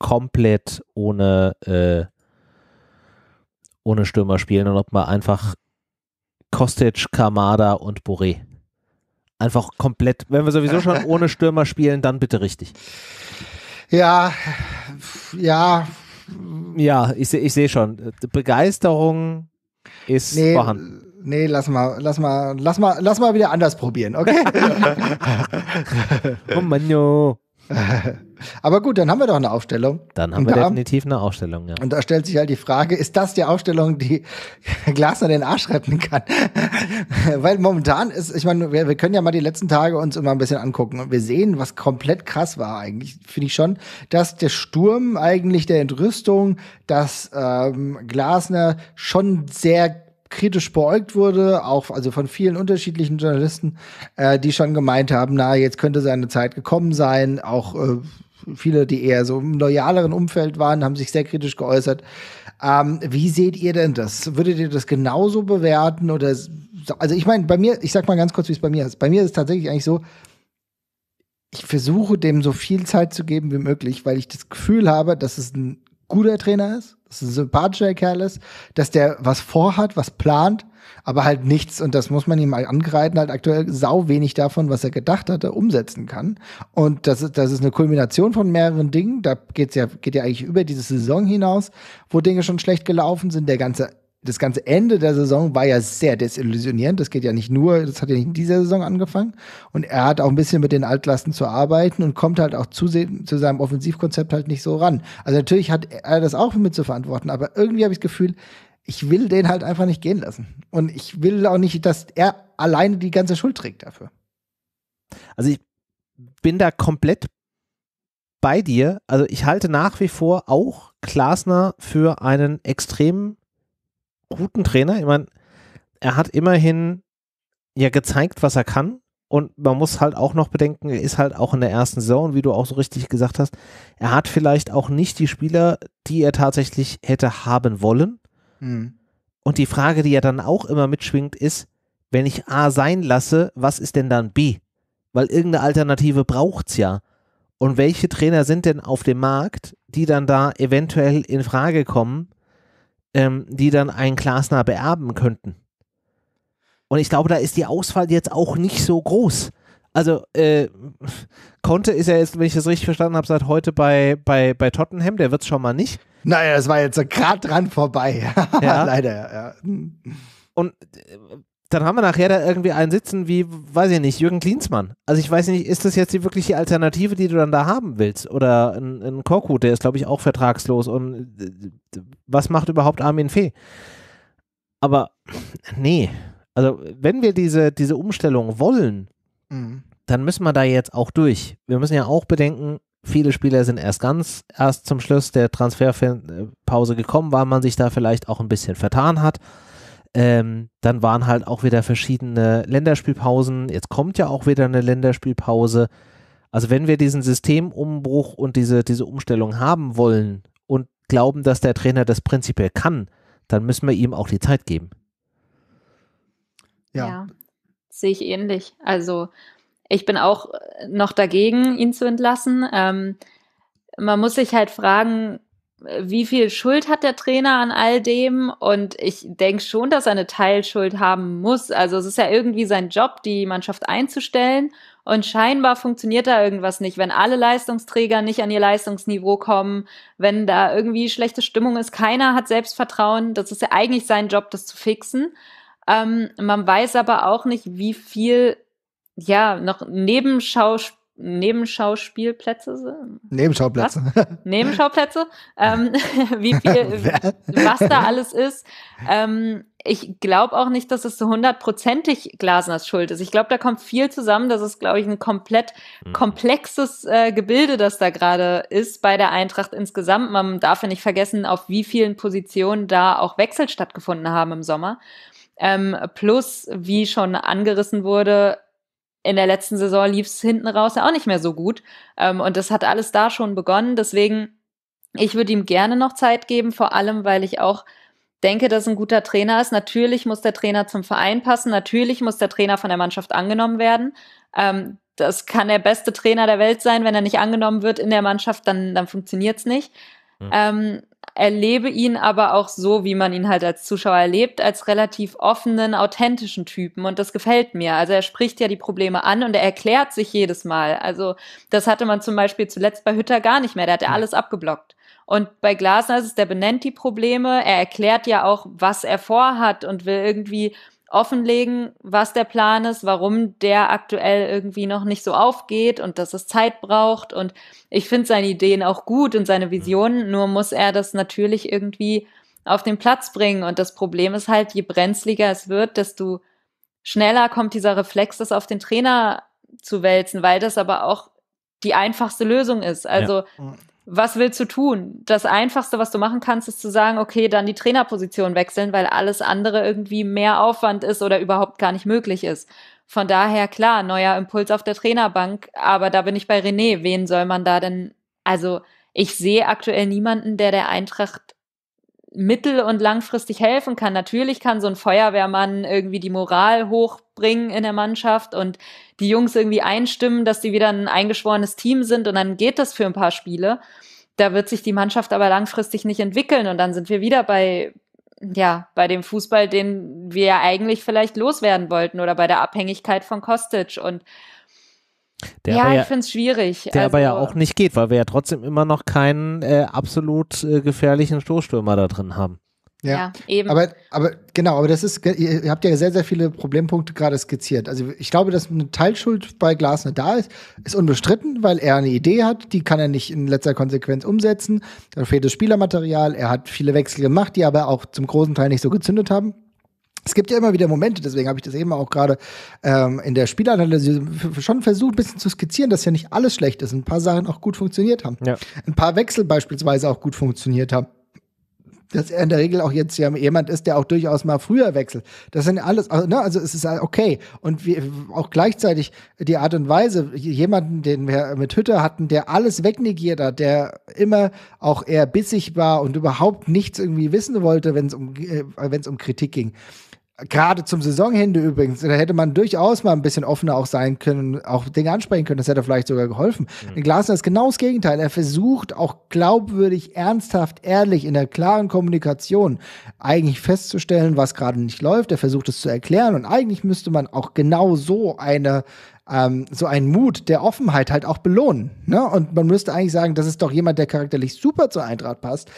komplett ohne, äh, ohne Stürmer spielen und ob man einfach Kostic, Kamada und Boré. Einfach komplett, wenn wir sowieso schon ohne Stürmer spielen, dann bitte richtig. Ja, ja. Ja, ich, ich sehe schon. Begeisterung ist nee, vorhanden. Nee, lass mal, lass mal, lass mal, lass mal wieder anders probieren, okay? oh Mann, jo. Aber gut, dann haben wir doch eine Aufstellung. Dann haben wir da, definitiv eine Aufstellung, ja. Und da stellt sich halt die Frage, ist das die Aufstellung, die Glasner den Arsch retten kann? Weil momentan ist, ich meine, wir, wir, können ja mal die letzten Tage uns immer ein bisschen angucken und wir sehen, was komplett krass war eigentlich, finde ich schon, dass der Sturm eigentlich der Entrüstung, dass ähm, Glasner schon sehr kritisch beäugt wurde, auch also von vielen unterschiedlichen Journalisten, äh, die schon gemeint haben, na, jetzt könnte seine Zeit gekommen sein. Auch äh, viele, die eher so im loyaleren Umfeld waren, haben sich sehr kritisch geäußert. Ähm, wie seht ihr denn das? Würdet ihr das genauso bewerten? Oder also ich meine, bei mir, ich sag mal ganz kurz, wie es bei mir ist. Bei mir ist es tatsächlich eigentlich so, ich versuche dem so viel Zeit zu geben wie möglich, weil ich das Gefühl habe, dass es ein guter Trainer ist, dass ein sympathischer Kerl ist, dass der was vorhat, was plant, aber halt nichts, und das muss man ihm mal angreiten, halt aktuell sau wenig davon, was er gedacht hatte, umsetzen kann. Und das ist, das ist eine Kulmination von mehreren Dingen. Da geht's ja, geht ja eigentlich über diese Saison hinaus, wo Dinge schon schlecht gelaufen sind. Der ganze das ganze Ende der Saison war ja sehr desillusionierend. Das geht ja nicht nur, das hat ja nicht in dieser Saison angefangen. Und er hat auch ein bisschen mit den Altlasten zu arbeiten und kommt halt auch zu, zu seinem Offensivkonzept halt nicht so ran. Also natürlich hat er das auch mit zu verantworten, aber irgendwie habe ich das Gefühl, ich will den halt einfach nicht gehen lassen. Und ich will auch nicht, dass er alleine die ganze Schuld trägt dafür. Also ich bin da komplett bei dir. Also ich halte nach wie vor auch Klasner für einen extremen guten Trainer. Ich meine, er hat immerhin ja gezeigt, was er kann. Und man muss halt auch noch bedenken, er ist halt auch in der ersten Saison, wie du auch so richtig gesagt hast, er hat vielleicht auch nicht die Spieler, die er tatsächlich hätte haben wollen. Mhm. Und die Frage, die ja dann auch immer mitschwingt, ist, wenn ich A sein lasse, was ist denn dann B? Weil irgendeine Alternative braucht's ja. Und welche Trainer sind denn auf dem Markt, die dann da eventuell in Frage kommen, ähm, die dann einen Glasner beerben könnten. Und ich glaube, da ist die Auswahl jetzt auch nicht so groß. Also, äh, Conte ist ja jetzt, wenn ich das richtig verstanden habe, seit heute bei, bei, bei Tottenham, der wird es schon mal nicht. Naja, das war jetzt gerade dran vorbei. ja. Leider, ja. Und äh, dann haben wir nachher da irgendwie einen sitzen wie, weiß ich nicht, Jürgen Klinsmann. Also ich weiß nicht, ist das jetzt die wirkliche Alternative, die du dann da haben willst? Oder ein, ein Korku, der ist, glaube ich, auch vertragslos. Und äh, was macht überhaupt Armin Fee? Aber nee, also wenn wir diese, diese Umstellung wollen, mhm. dann müssen wir da jetzt auch durch. Wir müssen ja auch bedenken, viele Spieler sind erst ganz, erst zum Schluss der Transferpause gekommen, weil man sich da vielleicht auch ein bisschen vertan hat. Ähm, dann waren halt auch wieder verschiedene Länderspielpausen. Jetzt kommt ja auch wieder eine Länderspielpause. Also wenn wir diesen Systemumbruch und diese, diese Umstellung haben wollen und glauben, dass der Trainer das prinzipiell kann, dann müssen wir ihm auch die Zeit geben. Ja. ja sehe ich ähnlich. Also ich bin auch noch dagegen, ihn zu entlassen. Ähm, man muss sich halt fragen, wie viel Schuld hat der Trainer an all dem? Und ich denke schon, dass er eine Teilschuld haben muss. Also es ist ja irgendwie sein Job, die Mannschaft einzustellen. Und scheinbar funktioniert da irgendwas nicht, wenn alle Leistungsträger nicht an ihr Leistungsniveau kommen, wenn da irgendwie schlechte Stimmung ist, keiner hat Selbstvertrauen. Das ist ja eigentlich sein Job, das zu fixen. Ähm, man weiß aber auch nicht, wie viel ja noch Nebenschauspiel Nebenschauspielplätze sind? Nebenschauplätze. Was? Nebenschauplätze. ähm, wie viel, was da alles ist. Ähm, ich glaube auch nicht, dass es so hundertprozentig Glasners Schuld ist. Ich glaube, da kommt viel zusammen. Das ist, glaube ich, ein komplett hm. komplexes äh, Gebilde, das da gerade ist bei der Eintracht insgesamt. Man darf ja nicht vergessen, auf wie vielen Positionen da auch Wechsel stattgefunden haben im Sommer. Ähm, plus, wie schon angerissen wurde, in der letzten Saison lief es hinten raus ja auch nicht mehr so gut. Ähm, und das hat alles da schon begonnen. Deswegen, ich würde ihm gerne noch Zeit geben, vor allem, weil ich auch denke, dass ein guter Trainer ist. Natürlich muss der Trainer zum Verein passen. Natürlich muss der Trainer von der Mannschaft angenommen werden. Ähm, das kann der beste Trainer der Welt sein. Wenn er nicht angenommen wird in der Mannschaft, dann, dann funktioniert es nicht. Mhm. Ähm, erlebe ihn aber auch so, wie man ihn halt als Zuschauer erlebt, als relativ offenen, authentischen Typen. Und das gefällt mir. Also er spricht ja die Probleme an und er erklärt sich jedes Mal. Also das hatte man zum Beispiel zuletzt bei Hütter gar nicht mehr. Der hat ja alles abgeblockt. Und bei Glasner ist es, der benennt die Probleme. Er erklärt ja auch, was er vorhat und will irgendwie offenlegen, was der Plan ist, warum der aktuell irgendwie noch nicht so aufgeht und dass es Zeit braucht. Und ich finde seine Ideen auch gut und seine Visionen, mhm. nur muss er das natürlich irgendwie auf den Platz bringen. Und das Problem ist halt, je brenzliger es wird, desto schneller kommt dieser Reflex, das auf den Trainer zu wälzen, weil das aber auch die einfachste Lösung ist. Also ja. Mhm was willst du tun? Das Einfachste, was du machen kannst, ist zu sagen, okay, dann die Trainerposition wechseln, weil alles andere irgendwie mehr Aufwand ist oder überhaupt gar nicht möglich ist. Von daher, klar, neuer Impuls auf der Trainerbank, aber da bin ich bei René. Wen soll man da denn? Also, ich sehe aktuell niemanden, der der Eintracht mittel- und langfristig helfen kann. Natürlich kann so ein Feuerwehrmann irgendwie die Moral hochbringen in der Mannschaft und die Jungs irgendwie einstimmen, dass sie wieder ein eingeschworenes Team sind und dann geht das für ein paar Spiele. Da wird sich die Mannschaft aber langfristig nicht entwickeln und dann sind wir wieder bei, ja, bei dem Fußball, den wir ja eigentlich vielleicht loswerden wollten oder bei der Abhängigkeit von Kostic und der ja, ja, ich finde es schwierig. Der also, aber ja also auch nicht geht, weil wir ja trotzdem immer noch keinen äh, absolut äh, gefährlichen Stoßstürmer da drin haben. Ja. ja, eben. Aber, aber genau, aber das ist, ihr habt ja sehr, sehr viele Problempunkte gerade skizziert. Also ich glaube, dass eine Teilschuld bei Glasner da ist, ist unbestritten, weil er eine Idee hat, die kann er nicht in letzter Konsequenz umsetzen. Da fehlt das Spielermaterial, er hat viele Wechsel gemacht, die aber auch zum großen Teil nicht so gezündet haben es gibt ja immer wieder Momente, deswegen habe ich das eben auch gerade ähm, in der Spielanalyse schon versucht, ein bisschen zu skizzieren, dass ja nicht alles schlecht ist. Ein paar Sachen auch gut funktioniert haben. Ja. Ein paar Wechsel beispielsweise auch gut funktioniert haben. Dass er in der Regel auch jetzt jemand ist, der auch durchaus mal früher wechselt. Das sind alles, also, ne, also es ist okay. Und wir, auch gleichzeitig die Art und Weise, jemanden, den wir mit Hütter hatten, der alles wegnegiert hat, der immer auch eher bissig war und überhaupt nichts irgendwie wissen wollte, wenn es um, äh, wenn es um Kritik ging Gerade zum Saisonende übrigens, da hätte man durchaus mal ein bisschen offener auch sein können, auch Dinge ansprechen können. Das hätte vielleicht sogar geholfen. Mhm. In Glasner ist genau das Gegenteil. Er versucht auch glaubwürdig, ernsthaft, ehrlich in der klaren Kommunikation eigentlich festzustellen, was gerade nicht läuft. Er versucht es zu erklären und eigentlich müsste man auch genau so eine ähm, so einen Mut der Offenheit halt auch belohnen. Ne? Und man müsste eigentlich sagen, das ist doch jemand, der charakterlich super zur Eintracht passt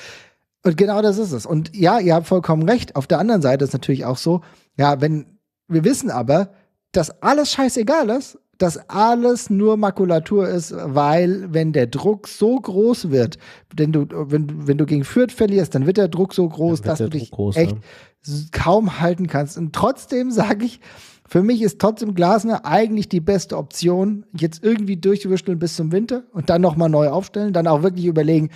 und genau das ist es. Und ja, ihr habt vollkommen recht. Auf der anderen Seite ist natürlich auch so, ja, wenn wir wissen aber, dass alles scheißegal ist, dass alles nur Makulatur ist, weil wenn der Druck so groß wird, wenn du, wenn, wenn du gegen Fürth verlierst, dann wird der Druck so groß, dass du dich groß, echt ja. kaum halten kannst. Und trotzdem sage ich, für mich ist trotzdem Glasner eigentlich die beste Option, jetzt irgendwie durchzuwürschteln bis zum Winter und dann nochmal neu aufstellen, dann auch wirklich überlegen,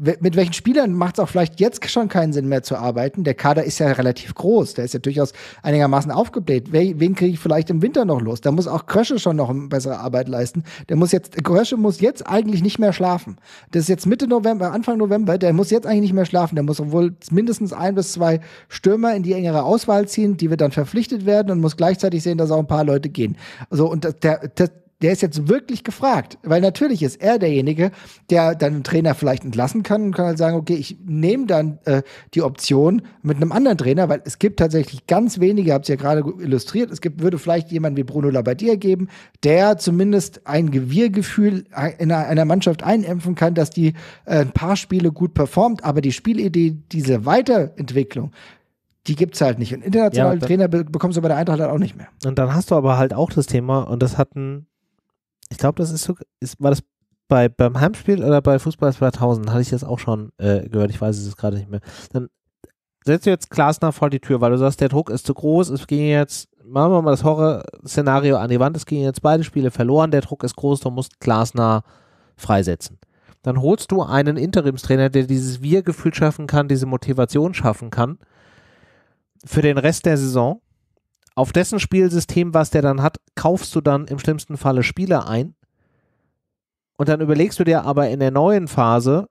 mit welchen Spielern macht es auch vielleicht jetzt schon keinen Sinn mehr zu arbeiten? Der Kader ist ja relativ groß, der ist ja durchaus einigermaßen aufgebläht. Wen kriege ich vielleicht im Winter noch los? Da muss auch Krösche schon noch eine bessere Arbeit leisten. Der muss jetzt, Krösche muss jetzt eigentlich nicht mehr schlafen. Das ist jetzt Mitte November, Anfang November, der muss jetzt eigentlich nicht mehr schlafen. Der muss wohl mindestens ein bis zwei Stürmer in die engere Auswahl ziehen, die wir dann verpflichtet werden und muss gleichzeitig sehen, dass auch ein paar Leute gehen. Also, und der, der der ist jetzt wirklich gefragt, weil natürlich ist er derjenige, der dann einen Trainer vielleicht entlassen kann und kann halt sagen, okay, ich nehme dann äh, die Option mit einem anderen Trainer, weil es gibt tatsächlich ganz wenige, habt ihr ja gerade illustriert, es gibt, würde vielleicht jemanden wie Bruno Labbadia geben, der zumindest ein Gewirrgefühl in einer Mannschaft einimpfen kann, dass die äh, ein paar Spiele gut performt, aber die Spielidee, diese Weiterentwicklung, die gibt es halt nicht. Und internationalen ja, Trainer bekommst du bei der Eintracht halt auch nicht mehr. Und dann hast du aber halt auch das Thema, und das hatten ich glaube, das ist so, ist, war das bei, beim Heimspiel oder bei Fußball 2000 hatte ich das auch schon äh, gehört. Ich weiß es gerade nicht mehr. Dann setzt du jetzt Glasner vor die Tür, weil du sagst, der Druck ist zu groß. Es ging jetzt, machen wir mal das Horror-Szenario an die Wand. Es gingen jetzt beide Spiele verloren. Der Druck ist groß. Du musst Glasner freisetzen. Dann holst du einen Interimstrainer, der dieses Wir-Gefühl schaffen kann, diese Motivation schaffen kann für den Rest der Saison auf dessen Spielsystem, was der dann hat, kaufst du dann im schlimmsten Falle Spieler ein. Und dann überlegst du dir aber in der neuen Phase,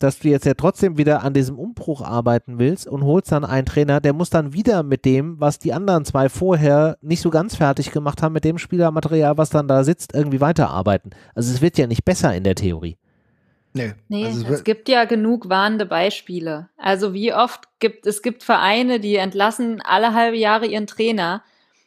dass du jetzt ja trotzdem wieder an diesem Umbruch arbeiten willst und holst dann einen Trainer, der muss dann wieder mit dem, was die anderen zwei vorher nicht so ganz fertig gemacht haben, mit dem Spielermaterial, was dann da sitzt, irgendwie weiterarbeiten. Also es wird ja nicht besser in der Theorie. Nee. nee also es gibt ja genug warnende Beispiele. Also wie oft gibt es gibt Vereine, die entlassen alle halbe Jahre ihren Trainer.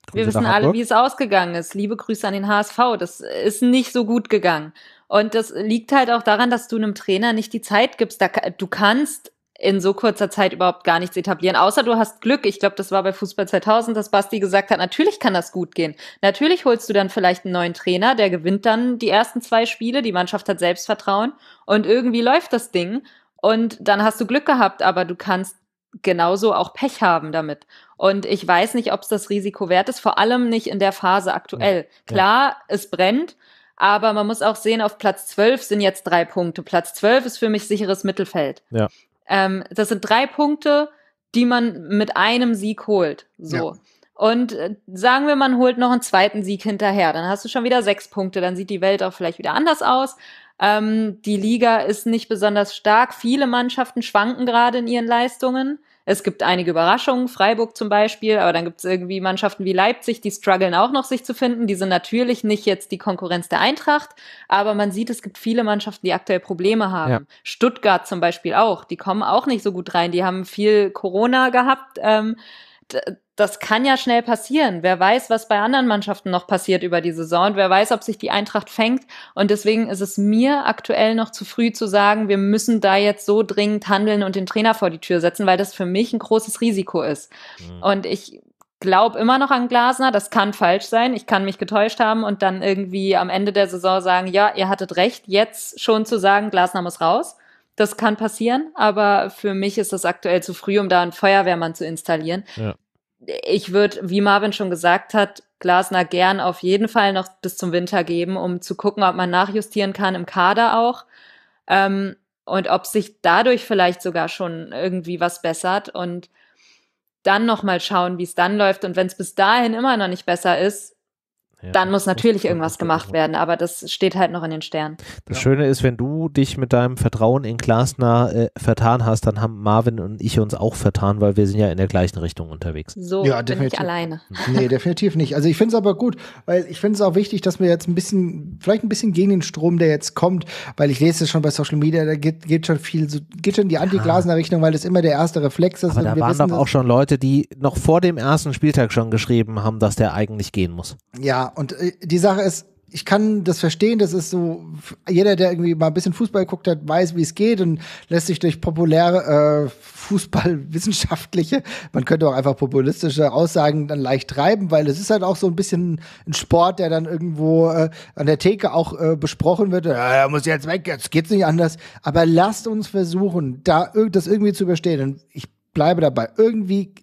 Grüße Wir wissen alle, wie es ausgegangen ist. Liebe Grüße an den HSV. Das ist nicht so gut gegangen. Und das liegt halt auch daran, dass du einem Trainer nicht die Zeit gibst. Da, du kannst in so kurzer Zeit überhaupt gar nichts etablieren. Außer du hast Glück. Ich glaube, das war bei Fußball 2000, dass Basti gesagt hat, natürlich kann das gut gehen. Natürlich holst du dann vielleicht einen neuen Trainer, der gewinnt dann die ersten zwei Spiele, die Mannschaft hat Selbstvertrauen und irgendwie läuft das Ding und dann hast du Glück gehabt, aber du kannst genauso auch Pech haben damit. Und ich weiß nicht, ob es das Risiko wert ist, vor allem nicht in der Phase aktuell. Ja. Klar, es brennt, aber man muss auch sehen, auf Platz 12 sind jetzt drei Punkte. Platz 12 ist für mich sicheres Mittelfeld. Ja. Ähm, das sind drei Punkte, die man mit einem Sieg holt. So. Ja. Und äh, sagen wir, man holt noch einen zweiten Sieg hinterher, dann hast du schon wieder sechs Punkte, dann sieht die Welt auch vielleicht wieder anders aus. Ähm, die Liga ist nicht besonders stark. Viele Mannschaften schwanken gerade in ihren Leistungen. Es gibt einige Überraschungen, Freiburg zum Beispiel, aber dann gibt es irgendwie Mannschaften wie Leipzig, die strugglen auch noch, sich zu finden. Die sind natürlich nicht jetzt die Konkurrenz der Eintracht, aber man sieht, es gibt viele Mannschaften, die aktuell Probleme haben. Ja. Stuttgart zum Beispiel auch, die kommen auch nicht so gut rein, die haben viel Corona gehabt. Ähm, das kann ja schnell passieren. Wer weiß, was bei anderen Mannschaften noch passiert über die Saison und wer weiß, ob sich die Eintracht fängt. Und deswegen ist es mir aktuell noch zu früh zu sagen, wir müssen da jetzt so dringend handeln und den Trainer vor die Tür setzen, weil das für mich ein großes Risiko ist. Mhm. Und ich glaube immer noch an Glasner, das kann falsch sein, ich kann mich getäuscht haben und dann irgendwie am Ende der Saison sagen, ja, ihr hattet recht, jetzt schon zu sagen, Glasner muss raus. Das kann passieren, aber für mich ist das aktuell zu früh, um da einen Feuerwehrmann zu installieren. Ja ich würde, wie Marvin schon gesagt hat, Glasner gern auf jeden Fall noch bis zum Winter geben, um zu gucken, ob man nachjustieren kann im Kader auch. Ähm, und ob sich dadurch vielleicht sogar schon irgendwie was bessert und dann nochmal schauen, wie es dann läuft. Und wenn es bis dahin immer noch nicht besser ist, dann muss natürlich irgendwas gemacht werden, aber das steht halt noch in den Sternen. Das ja. Schöne ist, wenn du dich mit deinem Vertrauen in Glasner äh, vertan hast, dann haben Marvin und ich uns auch vertan, weil wir sind ja in der gleichen Richtung unterwegs. So ja, bin ich alleine. Nee, definitiv nicht. Also ich finde es aber gut, weil ich finde es auch wichtig, dass wir jetzt ein bisschen, vielleicht ein bisschen gegen den Strom, der jetzt kommt, weil ich lese es schon bei Social Media, da geht, geht schon viel, so, geht schon die Anti-Glasner-Richtung, weil das immer der erste Reflex ist. Aber da waren doch auch schon Leute, die noch vor dem ersten Spieltag schon geschrieben haben, dass der eigentlich gehen muss. Ja, und äh, die Sache ist, ich kann das verstehen, das ist so, jeder, der irgendwie mal ein bisschen Fußball geguckt hat, weiß, wie es geht und lässt sich durch populäre äh, Fußballwissenschaftliche, man könnte auch einfach populistische Aussagen dann leicht treiben, weil es ist halt auch so ein bisschen ein Sport, der dann irgendwo äh, an der Theke auch äh, besprochen wird, ja, er muss jetzt weg, jetzt geht's nicht anders, aber lasst uns versuchen, da das irgendwie zu überstehen und ich bleibe dabei, irgendwie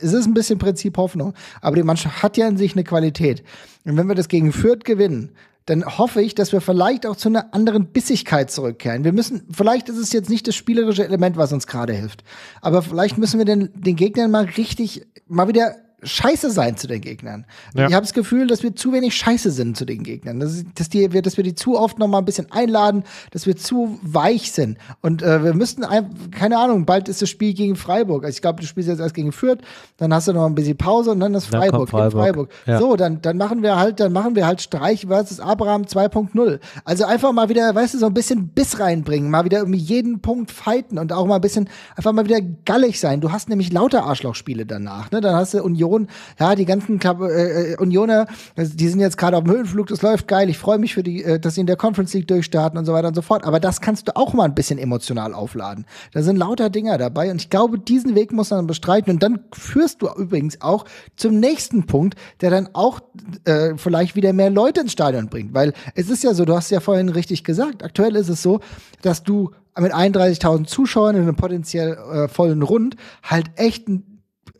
es ist ein bisschen Prinzip Hoffnung, aber die Mannschaft hat ja in sich eine Qualität. Und wenn wir das gegen Fürth gewinnen, dann hoffe ich, dass wir vielleicht auch zu einer anderen Bissigkeit zurückkehren. Wir müssen, vielleicht ist es jetzt nicht das spielerische Element, was uns gerade hilft, aber vielleicht müssen wir den, den Gegnern mal richtig, mal wieder scheiße sein zu den Gegnern. Ja. Ich habe das Gefühl, dass wir zu wenig scheiße sind zu den Gegnern. Dass, dass, die, dass wir die zu oft noch mal ein bisschen einladen, dass wir zu weich sind. Und äh, wir müssten, ein, keine Ahnung, bald ist das Spiel gegen Freiburg. Also ich glaube, du spielst jetzt erst gegen Fürth, dann hast du noch ein bisschen Pause und dann ist Freiburg. Dann Freiburg. Freiburg. Ja. So, dann, dann machen wir halt, dann machen wir halt Streich versus Abraham 2.0. Also einfach mal wieder, weißt du, so ein bisschen Biss reinbringen, mal wieder um jeden Punkt fighten und auch mal ein bisschen, einfach mal wieder gallig sein. Du hast nämlich lauter Arschlochspiele danach, ne? Dann hast du Union Union. Ja, die ganzen Club, äh, äh Unioner, die sind jetzt gerade auf dem Höhenflug, das läuft geil. Ich freue mich für die, äh, dass sie in der Conference League durchstarten und so weiter und so fort. Aber das kannst du auch mal ein bisschen emotional aufladen. Da sind lauter Dinger dabei und ich glaube, diesen Weg muss man bestreiten. Und dann führst du übrigens auch zum nächsten Punkt, der dann auch äh, vielleicht wieder mehr Leute ins Stadion bringt. Weil es ist ja so, du hast ja vorhin richtig gesagt, aktuell ist es so, dass du mit 31.000 Zuschauern in einem potenziell äh, vollen Rund halt echt,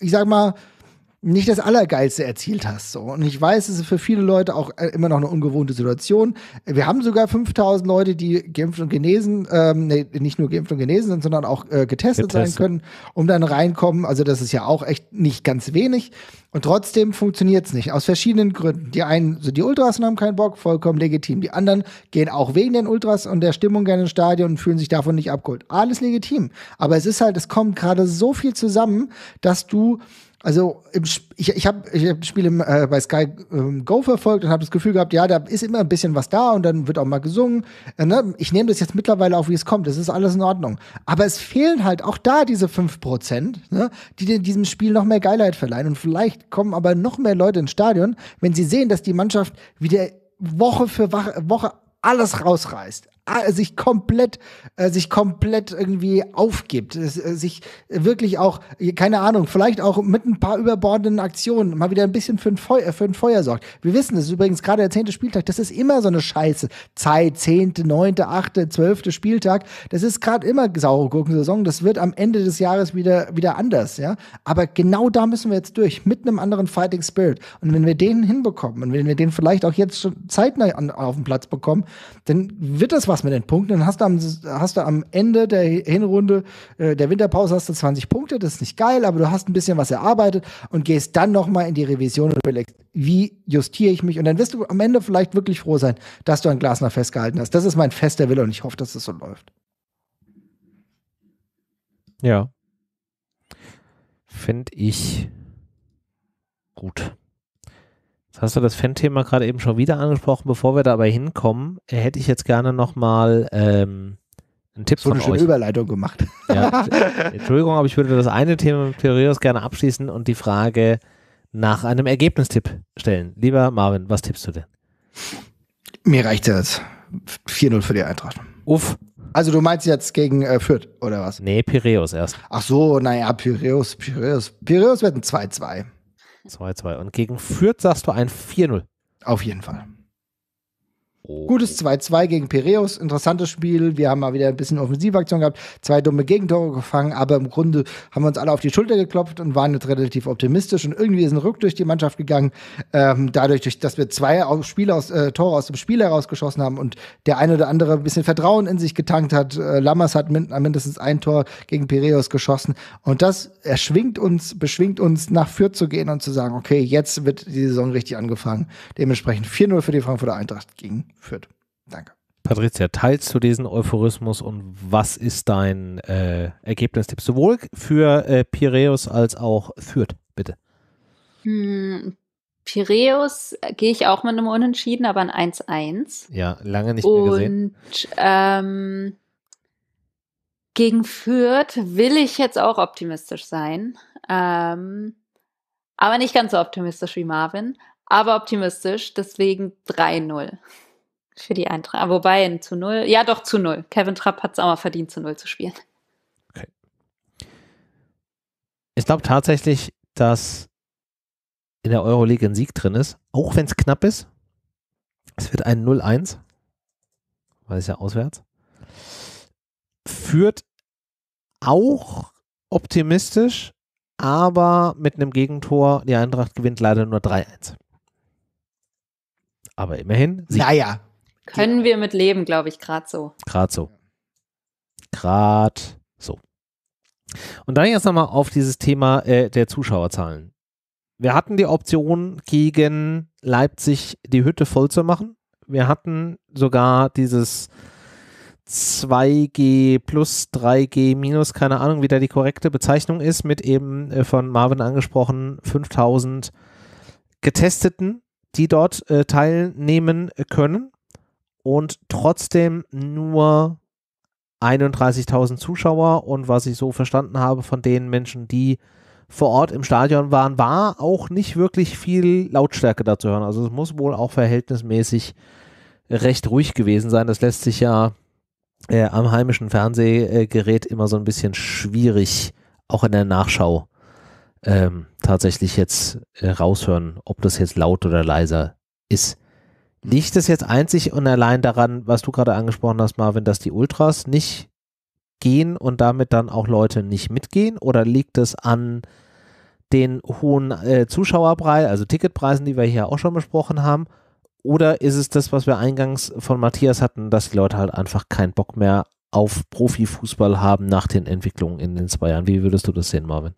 ich sag mal, nicht das Allergeilste erzielt hast. So. Und ich weiß, es ist für viele Leute auch äh, immer noch eine ungewohnte Situation. Wir haben sogar 5000 Leute, die geimpft und genesen, ähm, nee, nicht nur geimpft und genesen sind, sondern auch äh, getestet, getestet, sein können, um dann reinkommen. Also das ist ja auch echt nicht ganz wenig. Und trotzdem funktioniert es nicht, aus verschiedenen Gründen. Die einen, so die Ultras haben keinen Bock, vollkommen legitim. Die anderen gehen auch wegen den Ultras und der Stimmung gerne ins Stadion und fühlen sich davon nicht abgeholt. Alles legitim. Aber es ist halt, es kommt gerade so viel zusammen, dass du also im ich, ich habe ich hab das Spiel im, äh, bei Sky äh, Go verfolgt und habe das Gefühl gehabt, ja, da ist immer ein bisschen was da und dann wird auch mal gesungen. Äh, ne? Ich nehme das jetzt mittlerweile auf, wie es kommt. Das ist alles in Ordnung. Aber es fehlen halt auch da diese 5%, ne? die diesem Spiel noch mehr Geilheit verleihen. Und vielleicht kommen aber noch mehr Leute ins Stadion, wenn sie sehen, dass die Mannschaft wieder Woche für Woche alles rausreißt sich komplett, äh, sich komplett irgendwie aufgibt, äh, sich wirklich auch, äh, keine Ahnung, vielleicht auch mit ein paar überbordenden Aktionen mal wieder ein bisschen für ein Feuer, für ein Feuer sorgt. Wir wissen, das ist übrigens gerade der zehnte Spieltag, das ist immer so eine Scheiße. Zeit, zehnte, neunte, achte, zwölfte Spieltag, das ist gerade immer saure Gurkensaison, das wird am Ende des Jahres wieder, wieder anders, ja. Aber genau da müssen wir jetzt durch, mit einem anderen Fighting Spirit. Und wenn wir den hinbekommen und wenn wir den vielleicht auch jetzt schon zeitnah auf den Platz bekommen, dann wird das was was mit den Punkten. Dann hast du am, hast du am Ende der Hinrunde, äh, der Winterpause hast du 20 Punkte. Das ist nicht geil, aber du hast ein bisschen was erarbeitet und gehst dann nochmal in die Revision und überlegst, wie justiere ich mich? Und dann wirst du am Ende vielleicht wirklich froh sein, dass du an Glasner festgehalten hast. Das ist mein fester Wille und ich hoffe, dass es das so läuft. Ja. Finde ich gut. Jetzt hast du das Fan-Thema gerade eben schon wieder angesprochen. Bevor wir dabei hinkommen, hätte ich jetzt gerne nochmal ähm, einen Tipp so von eine schöne euch. Überleitung gemacht. Ja, Entschuldigung, aber ich würde das eine Thema mit Pireus gerne abschließen und die Frage nach einem Ergebnistipp stellen. Lieber Marvin, was tippst du denn? Mir reicht das. 4-0 für die Eintracht. Uff. Also du meinst jetzt gegen äh, Fürth, oder was? Nee, Pireus erst. Ach so, naja, Pireus, Pireus. Pireus wird ein 2-2. 2-2. Und gegen Fürth sagst du ein 4-0. Auf jeden Fall. Oh. Gutes 2-2 gegen Piräus, interessantes Spiel. Wir haben mal wieder ein bisschen Offensivaktion gehabt, zwei dumme Gegentore gefangen, aber im Grunde haben wir uns alle auf die Schulter geklopft und waren jetzt relativ optimistisch. Und irgendwie ist ein Rück durch die Mannschaft gegangen, ähm, dadurch, dass wir zwei Spiele aus, äh, Tore aus dem Spiel herausgeschossen haben und der eine oder andere ein bisschen Vertrauen in sich getankt hat. Äh, Lammers hat mindestens ein Tor gegen Piräus geschossen. Und das erschwingt uns, beschwingt uns, nach Fürth zu gehen und zu sagen, okay, jetzt wird die Saison richtig angefangen. Dementsprechend 4-0 für die Frankfurter Eintracht ging führt. Danke. Patricia, teilst du diesen Euphorismus und was ist dein äh, Ergebnistipp? Sowohl für äh, Piräus als auch Fürth, bitte. Hm, Piräus äh, gehe ich auch mit einem Unentschieden, aber ein 1-1. Ja, lange nicht und, mehr gesehen. Und ähm, gegen Fürth will ich jetzt auch optimistisch sein. Ähm, aber nicht ganz so optimistisch wie Marvin, aber optimistisch, deswegen 3-0. Für die Eintracht. Ah, wobei ein zu null. Ja, doch zu null. Kevin Trapp hat es auch mal verdient, zu null zu spielen. Okay. Ich glaube tatsächlich, dass in der Euroleague ein Sieg drin ist, auch wenn es knapp ist. Es wird ein 0-1, weil es ja auswärts. Führt auch optimistisch, aber mit einem Gegentor. Die Eintracht gewinnt leider nur 3-1. Aber immerhin. Sieg. Naja, können ja. wir mit leben, glaube ich, gerade so. Gerade so. Gerade so. Und dann jetzt nochmal auf dieses Thema äh, der Zuschauerzahlen. Wir hatten die Option, gegen Leipzig die Hütte voll zu machen. Wir hatten sogar dieses 2G plus 3G minus, keine Ahnung, wie da die korrekte Bezeichnung ist, mit eben äh, von Marvin angesprochen 5000 Getesteten, die dort äh, teilnehmen können und trotzdem nur 31.000 Zuschauer. Und was ich so verstanden habe von den Menschen, die vor Ort im Stadion waren, war auch nicht wirklich viel Lautstärke da zu hören. Also es muss wohl auch verhältnismäßig recht ruhig gewesen sein. Das lässt sich ja äh, am heimischen Fernsehgerät immer so ein bisschen schwierig, auch in der Nachschau ähm, tatsächlich jetzt äh, raushören, ob das jetzt laut oder leiser ist. Liegt es jetzt einzig und allein daran, was du gerade angesprochen hast, Marvin, dass die Ultras nicht gehen und damit dann auch Leute nicht mitgehen? Oder liegt es an den hohen äh, Zuschauerpreis, also Ticketpreisen, die wir hier auch schon besprochen haben? Oder ist es das, was wir eingangs von Matthias hatten, dass die Leute halt einfach keinen Bock mehr auf Profifußball haben nach den Entwicklungen in den zwei Jahren? Wie würdest du das sehen, Marvin?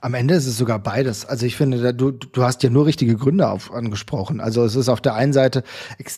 Am Ende ist es sogar beides. Also ich finde, du, du hast ja nur richtige Gründe auf, angesprochen. Also es ist auf der einen Seite,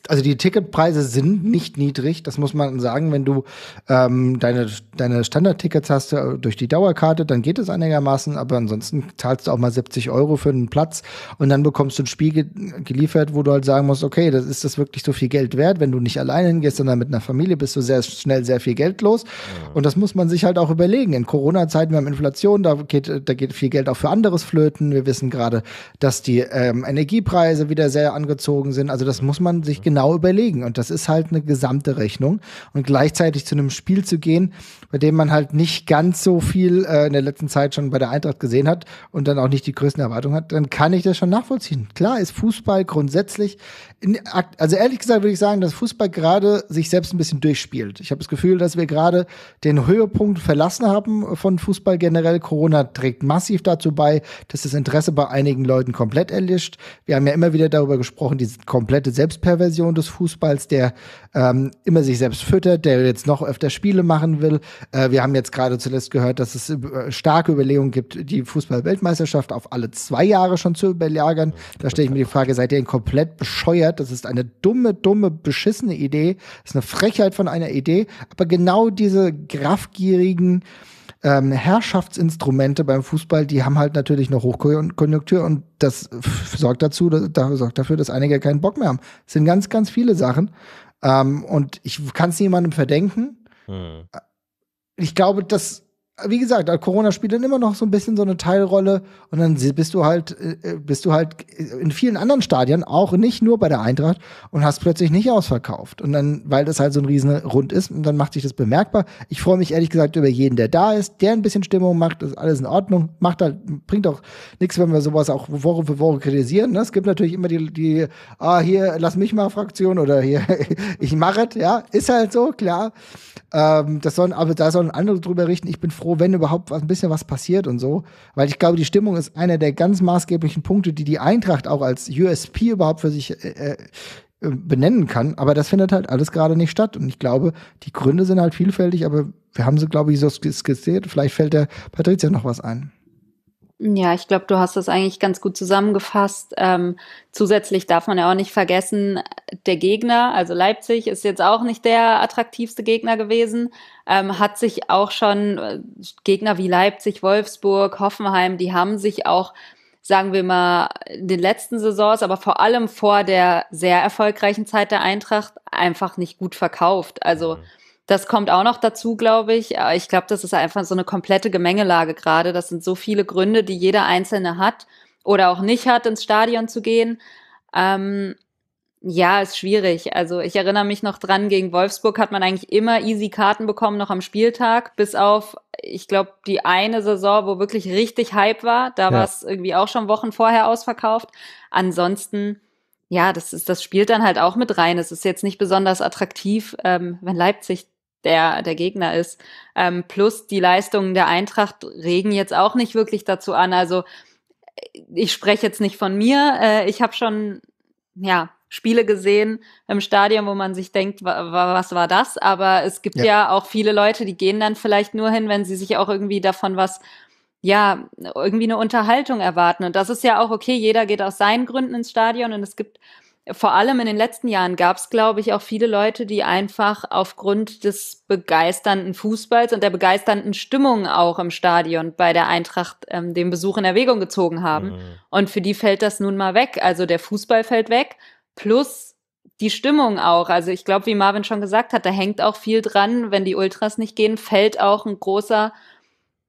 also die Ticketpreise sind nicht niedrig, das muss man sagen. Wenn du ähm, deine, deine Standardtickets hast äh, durch die Dauerkarte, dann geht es einigermaßen, aber ansonsten zahlst du auch mal 70 Euro für einen Platz und dann bekommst du ein Spiel ge geliefert, wo du halt sagen musst, okay, das ist das wirklich so viel Geld wert. Wenn du nicht alleine hingehst, sondern mit einer Familie, bist du sehr schnell sehr viel Geld los. Ja. Und das muss man sich halt auch überlegen. In Corona-Zeiten, wir haben Inflation, da geht, da geht viel viel Geld auch für anderes flöten. Wir wissen gerade, dass die ähm, Energiepreise wieder sehr angezogen sind. Also das muss man sich mhm. genau überlegen. Und das ist halt eine gesamte Rechnung. Und gleichzeitig zu einem Spiel zu gehen, bei dem man halt nicht ganz so viel äh, in der letzten Zeit schon bei der Eintracht gesehen hat und dann auch nicht die größten Erwartungen hat, dann kann ich das schon nachvollziehen. Klar ist Fußball grundsätzlich also ehrlich gesagt würde ich sagen, dass Fußball gerade sich selbst ein bisschen durchspielt. Ich habe das Gefühl, dass wir gerade den Höhepunkt verlassen haben von Fußball generell. Corona trägt massiv dazu bei, dass das Interesse bei einigen Leuten komplett erlischt. Wir haben ja immer wieder darüber gesprochen, diese komplette Selbstperversion des Fußballs, der ähm, immer sich selbst füttert, der jetzt noch öfter Spiele machen will. Äh, wir haben jetzt gerade zuletzt gehört, dass es äh, starke Überlegungen gibt, die Fußball-Weltmeisterschaft auf alle zwei Jahre schon zu überlagern. Da stelle ich mir die Frage, seid ihr denn komplett bescheuert? erklärt, das ist eine dumme, dumme, beschissene Idee, das ist eine Frechheit von einer Idee, aber genau diese graffgierigen ähm, Herrschaftsinstrumente beim Fußball, die haben halt natürlich noch Hochkonjunktur und das sorgt dazu, dass, da, sorgt dafür, dass einige keinen Bock mehr haben. Das sind ganz, ganz viele Sachen. Ähm, und ich kann es niemandem verdenken. Hm. Ich glaube, dass wie gesagt, Corona spielt dann immer noch so ein bisschen so eine Teilrolle und dann bist du halt, äh, bist du halt in vielen anderen Stadien, auch nicht nur bei der Eintracht, und hast plötzlich nicht ausverkauft. Und dann, weil das halt so ein riesen Rund ist, und dann macht sich das bemerkbar. Ich freue mich ehrlich gesagt über jeden, der da ist, der ein bisschen Stimmung macht, ist alles in Ordnung, macht halt, bringt auch nichts, wenn wir sowas auch Woche für Woche kritisieren. Ne? Es gibt natürlich immer die, die, ah, hier, lass mich mal Fraktion oder hier, ich mache es, ja, ist halt so, klar. Ähm, das sollen, aber da sollen andere drüber richten. Ich bin froh, froh, wenn überhaupt was, ein bisschen was passiert und so. Weil ich glaube, die Stimmung ist einer der ganz maßgeblichen Punkte, die die Eintracht auch als USP überhaupt für sich äh, äh, benennen kann. Aber das findet halt alles gerade nicht statt. Und ich glaube, die Gründe sind halt vielfältig, aber wir haben sie, glaube ich, so skizziert. Vielleicht fällt der Patricia noch was ein. Ja, ich glaube, du hast das eigentlich ganz gut zusammengefasst. Ähm, zusätzlich darf man ja auch nicht vergessen, der Gegner, also Leipzig, ist jetzt auch nicht der attraktivste Gegner gewesen. Ähm, hat sich auch schon äh, Gegner wie Leipzig, Wolfsburg, Hoffenheim, die haben sich auch, sagen wir mal, in den letzten Saisons, aber vor allem vor der sehr erfolgreichen Zeit der Eintracht einfach nicht gut verkauft. Also mhm das kommt auch noch dazu, glaube ich. Äh, ich glaube, das ist einfach so eine komplette Gemengelage gerade. Das sind so viele Gründe, die jeder Einzelne hat oder auch nicht hat, ins Stadion zu gehen. Ähm, ja, ist schwierig. Also ich erinnere mich noch dran, gegen Wolfsburg hat man eigentlich immer easy Karten bekommen, noch am Spieltag, bis auf, ich glaube, die eine Saison, wo wirklich richtig Hype war. Da ja. war es irgendwie auch schon Wochen vorher ausverkauft. Ansonsten, ja, das ist, das spielt dann halt auch mit rein. Es ist jetzt nicht besonders attraktiv, ähm, wenn Leipzig der, der Gegner ist. Ähm, plus die Leistungen der Eintracht regen jetzt auch nicht wirklich dazu an. Also äh, ich spreche jetzt nicht von mir. Äh, ich habe schon ja, Spiele gesehen im Stadion, wo man sich denkt, wa, was war das? Aber es gibt ja. ja auch viele Leute, die gehen dann vielleicht nur hin, wenn sie sich auch irgendwie davon was ja, irgendwie eine Unterhaltung erwarten. Und das ist ja auch okay, jeder geht aus seinen Gründen ins Stadion und es gibt vor allem in den letzten Jahren gab es, glaube ich, auch viele Leute, die einfach aufgrund des begeisternden Fußballs und der begeisternden Stimmung auch im Stadion bei der Eintracht ähm, den Besuch in Erwägung gezogen haben. Mhm. Und für die fällt das nun mal weg. Also der Fußball fällt weg, plus die Stimmung auch. Also ich glaube, wie Marvin schon gesagt hat, da hängt auch viel dran. Wenn die Ultras nicht gehen, fällt auch ein großer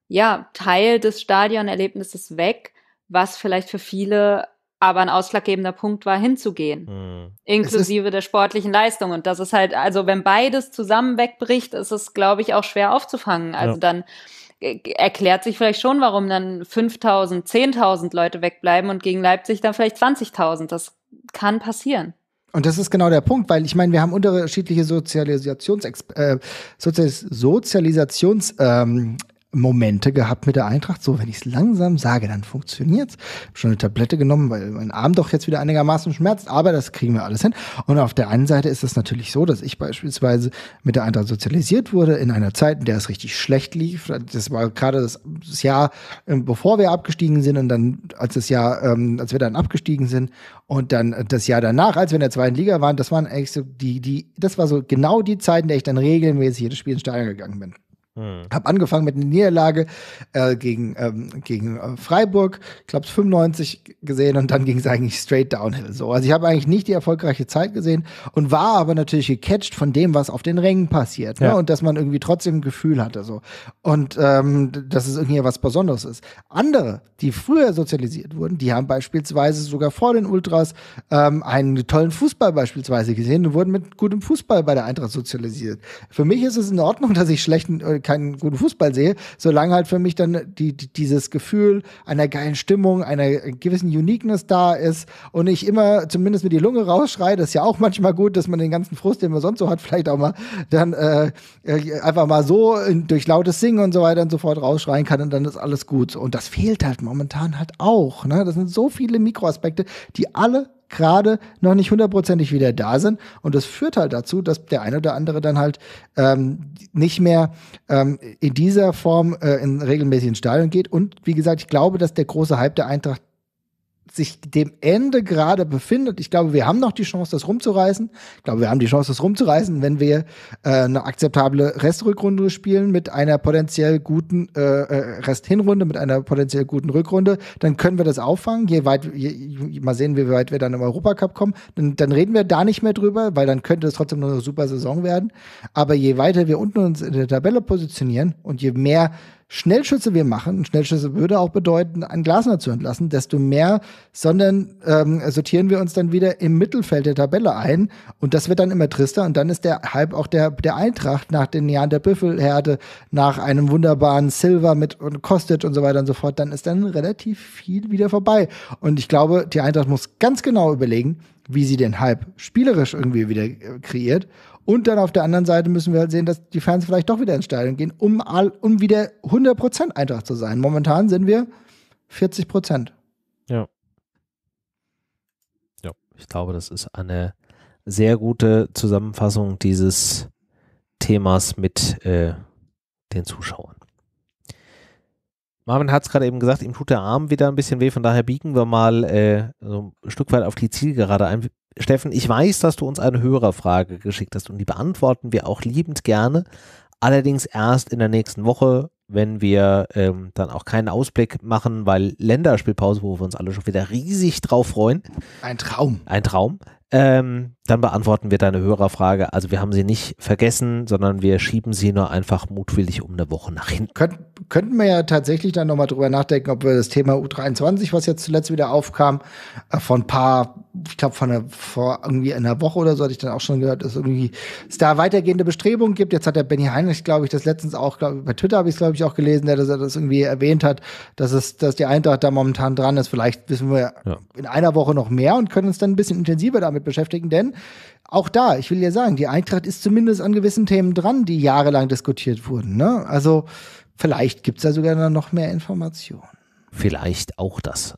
ja, Teil des Stadionerlebnisses weg, was vielleicht für viele aber ein ausschlaggebender Punkt war, hinzugehen, mhm. inklusive der sportlichen Leistung. Und das ist halt, also wenn beides zusammen wegbricht, ist es, glaube ich, auch schwer aufzufangen. Also ja. dann äh, erklärt sich vielleicht schon, warum dann 5.000, 10.000 Leute wegbleiben und gegen Leipzig dann vielleicht 20.000. Das kann passieren. Und das ist genau der Punkt, weil ich meine, wir haben unterschiedliche Sozialisations äh, Sozialisations ähm, Momente gehabt mit der Eintracht. So, wenn ich es langsam sage, dann funktioniert's. Hab schon eine Tablette genommen, weil mein Arm doch jetzt wieder einigermaßen schmerzt, aber das kriegen wir alles hin. Und auf der einen Seite ist es natürlich so, dass ich beispielsweise mit der Eintracht sozialisiert wurde in einer Zeit, in der es richtig schlecht lief. Das war gerade das, Jahr, ähm, bevor wir abgestiegen sind und dann als das Jahr, ähm, als wir dann abgestiegen sind und dann das Jahr danach, als wir in der zweiten Liga waren, das waren eigentlich so die, die, das war so genau die Zeit, in der ich dann regelmäßig jedes Spiel ins Stadion gegangen bin. Hm. Hab angefangen mit einer Niederlage äh, gegen, ähm, gegen äh, Freiburg, ich glaube 95 gesehen und dann ging es eigentlich straight downhill. So. Also ich habe eigentlich nicht die erfolgreiche Zeit gesehen und war aber natürlich gecatcht von dem, was auf den Rängen passiert. Ne? Ja. Ne? Und dass man irgendwie trotzdem ein Gefühl hatte. So. Und ähm, dass es irgendwie was Besonderes ist. Andere, die früher sozialisiert wurden, die haben beispielsweise sogar vor den Ultras ähm, einen tollen Fußball beispielsweise gesehen und wurden mit gutem Fußball bei der Eintracht sozialisiert. Für mich ist es in Ordnung, dass ich schlechten äh, keinen guten Fußball sehe, solange halt für mich dann die, die, dieses Gefühl einer geilen Stimmung, einer gewissen Uniqueness da ist und ich immer zumindest mit die Lunge rausschreie, das ist ja auch manchmal gut, dass man den ganzen Frust, den man sonst so hat, vielleicht auch mal dann äh, äh einfach mal so durch lautes Singen und so weiter und so fort rausschreien kann und dann ist alles gut. Und das fehlt halt momentan halt auch. Ne? Das sind so viele Mikroaspekte, die alle gerade noch nicht hundertprozentig wieder da sind. Und das führt halt dazu, dass der eine oder andere dann halt ähm, nicht mehr ähm, in dieser Form äh, in regelmäßigen Stadion geht. Und wie gesagt, ich glaube, dass der große Hype der Eintracht sich dem Ende gerade befindet. Ich glaube, wir haben noch die Chance, das rumzureißen. Ich glaube, wir haben die Chance, das rumzureißen, wenn wir äh, eine akzeptable Restrückrunde spielen mit einer potenziell guten äh, äh Resthinrunde, mit einer potenziell guten Rückrunde. Dann können wir das auffangen. Je weit, je, je, mal sehen, wie weit wir dann im Europacup kommen. Dann, dann reden wir da nicht mehr drüber, weil dann könnte es trotzdem noch eine super Saison werden. Aber je weiter wir unten uns in der Tabelle positionieren und je mehr Schnellschütze wir machen, Schnellschütze würde auch bedeuten, einen Glasner zu entlassen, desto mehr, sondern ähm, sortieren wir uns dann wieder im Mittelfeld der Tabelle ein und das wird dann immer trister und dann ist der Hype auch der, der Eintracht nach den Jahren der Büffelherde, nach einem wunderbaren Silver mit und Kostet und so weiter und so fort, dann ist dann relativ viel wieder vorbei und ich glaube, die Eintracht muss ganz genau überlegen, wie sie den Hype spielerisch irgendwie wieder äh, kreiert und dann auf der anderen Seite müssen wir halt sehen, dass die Fans vielleicht doch wieder ins Stadion gehen, um, all, um wieder 100% Eintracht zu sein. Momentan sind wir 40%. Ja. Ja, ich glaube, das ist eine sehr gute Zusammenfassung dieses Themas mit äh, den Zuschauern. Marvin hat es gerade eben gesagt, ihm tut der Arm wieder ein bisschen weh, von daher biegen wir mal äh, so ein Stück weit auf die Zielgerade ein. Steffen, ich weiß, dass du uns eine Hörerfrage geschickt hast und die beantworten wir auch liebend gerne. Allerdings erst in der nächsten Woche, wenn wir ähm, dann auch keinen Ausblick machen, weil Länderspielpause, wo wir uns alle schon wieder riesig drauf freuen. Ein Traum. Ein Traum. Ähm, dann beantworten wir deine Hörerfrage. Also wir haben sie nicht vergessen, sondern wir schieben sie nur einfach mutwillig um eine Woche nach hinten. Könnt, könnten wir ja tatsächlich dann nochmal drüber nachdenken, ob wir das Thema U23, was jetzt zuletzt wieder aufkam, äh, von ein paar, ich glaube von einer, vor irgendwie einer Woche oder so hatte ich dann auch schon gehört, dass irgendwie es da weitergehende Bestrebungen gibt. Jetzt hat der Benny Heinrich, glaube ich, das letztens auch, glaub, bei Twitter habe ich es, glaube ich, auch gelesen, der das, das irgendwie erwähnt hat, dass es, dass die Eintracht da momentan dran ist. Vielleicht wissen wir ja. in einer Woche noch mehr und können uns dann ein bisschen intensiver damit beschäftigen, denn auch da, ich will ja sagen, die Eintracht ist zumindest an gewissen Themen dran, die jahrelang diskutiert wurden. Ne? Also vielleicht gibt es da sogar noch mehr Informationen. Vielleicht auch das.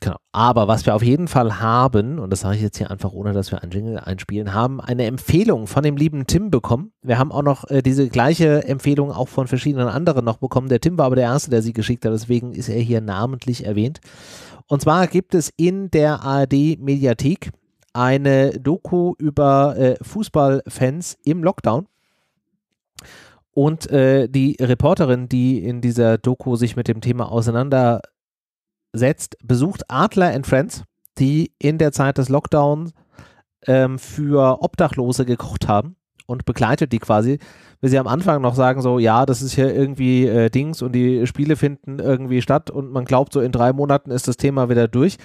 Genau. Aber was wir auf jeden Fall haben, und das sage ich jetzt hier einfach, ohne dass wir einen Jingle einspielen, haben eine Empfehlung von dem lieben Tim bekommen. Wir haben auch noch äh, diese gleiche Empfehlung auch von verschiedenen anderen noch bekommen. Der Tim war aber der Erste, der sie geschickt hat, deswegen ist er hier namentlich erwähnt. Und zwar gibt es in der ARD Mediathek eine Doku über äh, Fußballfans im Lockdown. Und äh, die Reporterin, die in dieser Doku sich mit dem Thema auseinandersetzt, besucht Adler and Friends, die in der Zeit des Lockdowns ähm, für Obdachlose gekocht haben und begleitet die quasi. wie sie am Anfang noch sagen, so, ja, das ist hier irgendwie äh, Dings und die Spiele finden irgendwie statt und man glaubt, so in drei Monaten ist das Thema wieder durch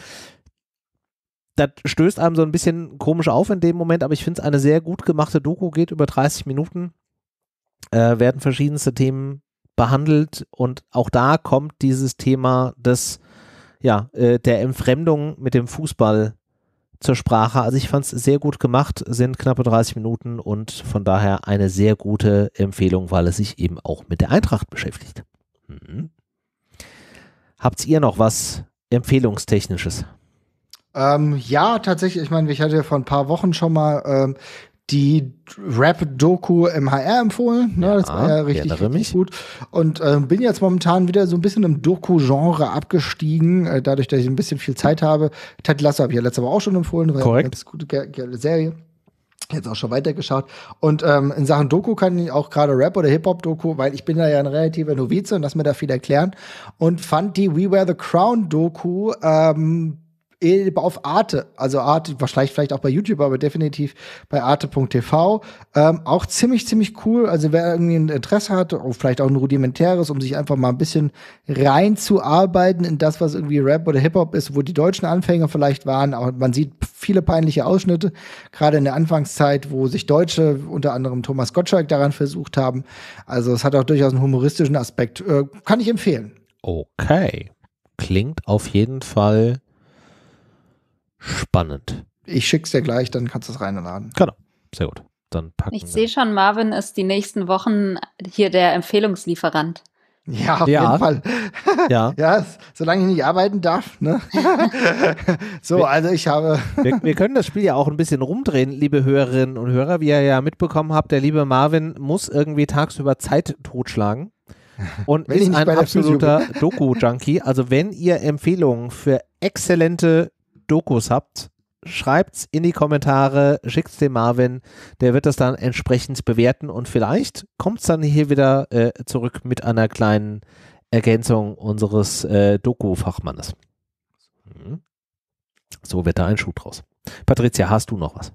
das stößt einem so ein bisschen komisch auf in dem Moment, aber ich finde es eine sehr gut gemachte Doku, geht über 30 Minuten, äh, werden verschiedenste Themen behandelt und auch da kommt dieses Thema des, ja, äh, der Entfremdung mit dem Fußball zur Sprache. Also ich fand es sehr gut gemacht, sind knappe 30 Minuten und von daher eine sehr gute Empfehlung, weil es sich eben auch mit der Eintracht beschäftigt. Mhm. Habt ihr noch was Empfehlungstechnisches? Ähm, ja, tatsächlich. Ich meine, ich hatte ja vor ein paar Wochen schon mal ähm, die Rap-Doku im HR empfohlen. Ne? Ja, das war ja richtig, richtig gut. Und äh, bin jetzt momentan wieder so ein bisschen im Doku-Genre abgestiegen, äh, dadurch, dass ich ein bisschen viel Zeit habe. Ted Lasso habe ich ja letzte Woche auch schon empfohlen. Korrekt. Eine gute ge ge Serie jetzt auch schon weitergeschaut. Und ähm, in Sachen Doku kann ich auch gerade Rap oder Hip-Hop-Doku, weil ich bin da ja ein relativer Novize und lass mir da viel erklären. Und fand die We Wear the Crown Doku ähm, Eh, auf Arte, also Arte, wahrscheinlich vielleicht auch bei YouTube, aber definitiv bei arte.tv. Ähm, auch ziemlich, ziemlich cool. Also wer irgendwie ein Interesse hat, vielleicht auch ein rudimentäres, um sich einfach mal ein bisschen reinzuarbeiten in das, was irgendwie Rap oder Hip-Hop ist, wo die deutschen Anfänger vielleicht waren. Aber man sieht viele peinliche Ausschnitte, gerade in der Anfangszeit, wo sich Deutsche, unter anderem Thomas Gottschalk, daran versucht haben. Also es hat auch durchaus einen humoristischen Aspekt. Äh, kann ich empfehlen. Okay. Klingt auf jeden Fall spannend. Ich schick's dir gleich, dann kannst du es reinladen. Genau, sehr gut. Dann packen ich sehe schon, Marvin ist die nächsten Wochen hier der Empfehlungslieferant. Ja, auf ja. jeden Fall. Ja. ja, solange ich nicht arbeiten darf. Ne? so, wir, also ich habe. wir, wir, können das Spiel ja auch ein bisschen rumdrehen, liebe Hörerinnen und Hörer. Wie ihr ja mitbekommen habt, der liebe Marvin muss irgendwie tagsüber Zeit totschlagen und wenn ist ein absoluter Doku-Junkie. Also wenn ihr Empfehlungen für exzellente Dokus habt, schreibt's in die Kommentare, schickt's dem Marvin, der wird das dann entsprechend bewerten und vielleicht kommt's dann hier wieder äh, zurück mit einer kleinen Ergänzung unseres äh, Doku-Fachmannes. Mhm. So wird da ein Schuh draus. Patricia, hast du noch was?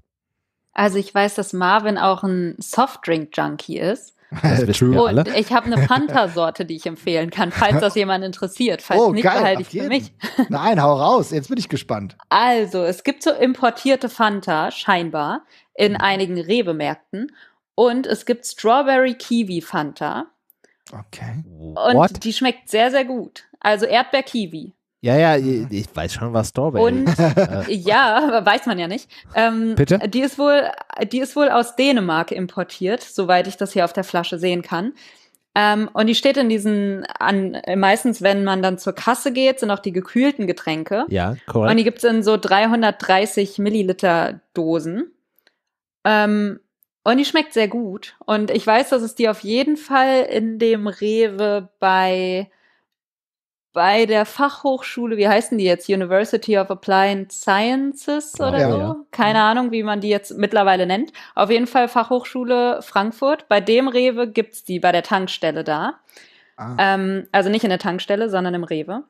Also ich weiß, dass Marvin auch ein Softdrink-Junkie ist. Das äh, wissen wir alle. Und ich habe eine fanta sorte die ich empfehlen kann, falls das jemand interessiert. Falls oh, nicht, behalte ich für mich. Nein, hau raus. Jetzt bin ich gespannt. Also, es gibt so importierte Fanta, scheinbar, in mhm. einigen Rebemärkten. Und es gibt Strawberry-Kiwi-Fanta. Okay. Und What? die schmeckt sehr, sehr gut. Also Erdbeer-Kiwi. Ja, ja, ah. ich, weiß schon, was Strawberry ist. ja, weiß man ja nicht. Ähm, Bitte? Die ist, wohl, die ist wohl aus Dänemark importiert, soweit ich das hier auf der Flasche sehen kann. Ähm, und die steht in diesen, an, meistens, wenn man dann zur Kasse geht, sind auch die gekühlten Getränke. Ja, korrekt. Und die gibt es in so 330 Milliliter Dosen. Ähm, und die schmeckt sehr gut. Und ich weiß, dass es die auf jeden Fall in dem Rewe bei bei der Fachhochschule, wie heißen die jetzt? University of Applied Sciences genau. oder ja, so? Ja. Keine Ahnung, wie man die jetzt mittlerweile nennt. Auf jeden Fall Fachhochschule Frankfurt. Bei dem Rewe gibt es die, bei der Tankstelle da. Ah. Ähm, also nicht in der Tankstelle, sondern im Rewe.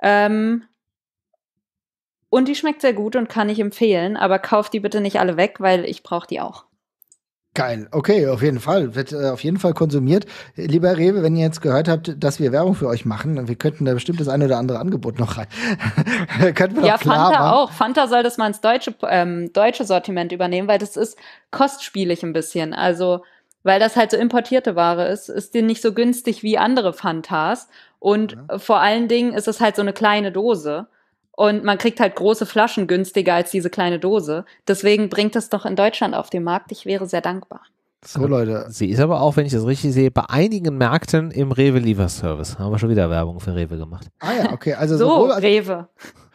Ähm, und die schmeckt sehr gut und kann ich empfehlen, aber kauft die bitte nicht alle weg, weil ich brauche die auch. Geil, okay, auf jeden Fall. Wird äh, auf jeden Fall konsumiert. Lieber Rewe, wenn ihr jetzt gehört habt, dass wir Werbung für euch machen, wir könnten da bestimmt das ein oder andere Angebot noch rein. Könnten wir ja, klar Fanta machen. auch. Fanta soll das mal ins deutsche, ähm, deutsche Sortiment übernehmen, weil das ist kostspielig ein bisschen. Also, weil das halt so importierte Ware ist, ist die nicht so günstig wie andere Fantas. Und ja. vor allen Dingen ist es halt so eine kleine Dose. Und man kriegt halt große Flaschen günstiger als diese kleine Dose. Deswegen bringt es doch in Deutschland auf den Markt. Ich wäre sehr dankbar. So, Leute. Sie ist aber auch, wenn ich das richtig sehe, bei einigen Märkten im Rewe Lieferservice. Haben wir schon wieder Werbung für Rewe gemacht. Ah ja, okay. Also so, sowohl, also, Rewe.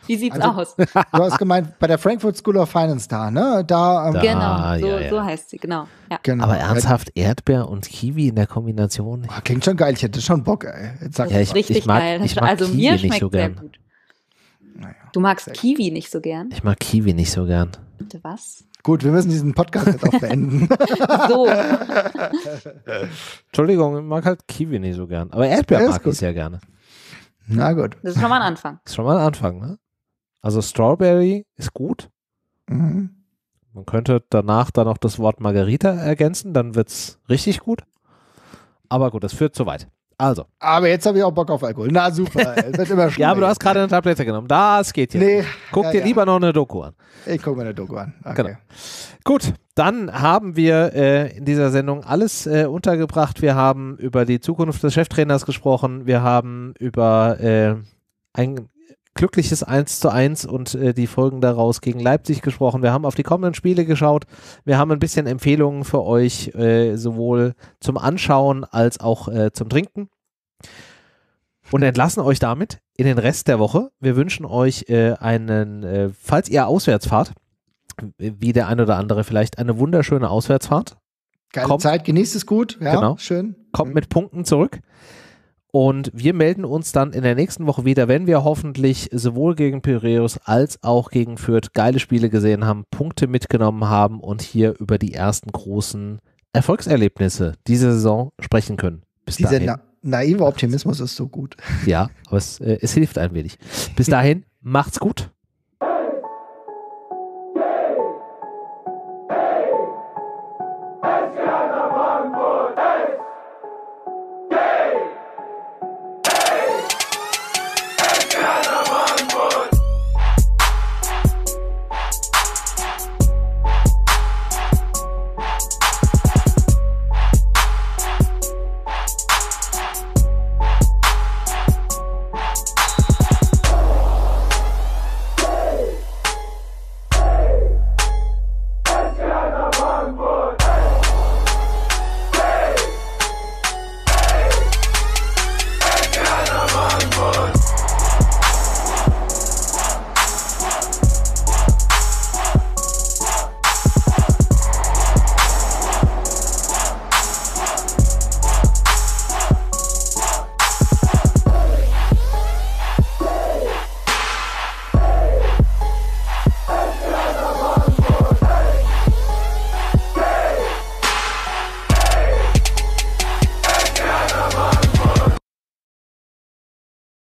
Wie sieht's also, aus? Du hast gemeint, bei der Frankfurt School of Finance da, ne? Da, ähm, da genau, so, ja, ja. so, heißt sie, genau. Ja. genau. Aber ernsthaft Erdbeer und Kiwi in der Kombination. Oh, klingt schon geil, ich hätte schon Bock, ey. Jetzt sag das ist mal. richtig ich mag, geil. Ich also mag also Kiwi mir schmeckt so sehr gut. Du magst Kiwi nicht so gern. Ich mag Kiwi nicht so gern. Bitte was? Gut, wir müssen diesen Podcast jetzt auch beenden. so. Entschuldigung, ich mag halt Kiwi nicht so gern. Aber Erdbeer mag gut. ich sehr gerne. Na gut. Das ist schon mal ein Anfang. Das ist schon mal ein Anfang, ne? Also Strawberry ist gut. Mhm. Man könnte danach dann auch das Wort Margarita ergänzen, dann wird es richtig gut. Aber gut, das führt zu weit. Also. Aber jetzt habe ich auch Bock auf Alkohol. Na super, wird immer ja, aber du hast gerade eine Tablette genommen. Das geht jetzt. Nee, guck ja, dir ja. lieber noch eine Doku an. Ich gucke mir eine Doku an. Okay. Genau. Gut, dann haben wir äh, in dieser Sendung alles äh, untergebracht. Wir haben über die Zukunft des Cheftrainers gesprochen. Wir haben über äh, ein glückliches 1 zu 1 und äh, die Folgen daraus gegen Leipzig gesprochen. Wir haben auf die kommenden Spiele geschaut. Wir haben ein bisschen Empfehlungen für euch, äh, sowohl zum Anschauen als auch äh, zum Trinken. Und entlassen euch damit in den Rest der Woche. Wir wünschen euch äh, einen, äh, falls ihr auswärts fahrt, wie der ein oder andere vielleicht, eine wunderschöne Auswärtsfahrt. Geile Kommt, Zeit, genießt es gut. Ja, genau. schön. Kommt mhm. mit Punkten zurück. Und wir melden uns dann in der nächsten Woche wieder, wenn wir hoffentlich sowohl gegen Piraeus als auch gegen Fürth geile Spiele gesehen haben, Punkte mitgenommen haben und hier über die ersten großen Erfolgserlebnisse dieser Saison sprechen können. Bis Dieser dahin. Na naive Optimismus ist so gut. Ja, aber es, äh, es hilft ein wenig. Bis dahin, macht's gut.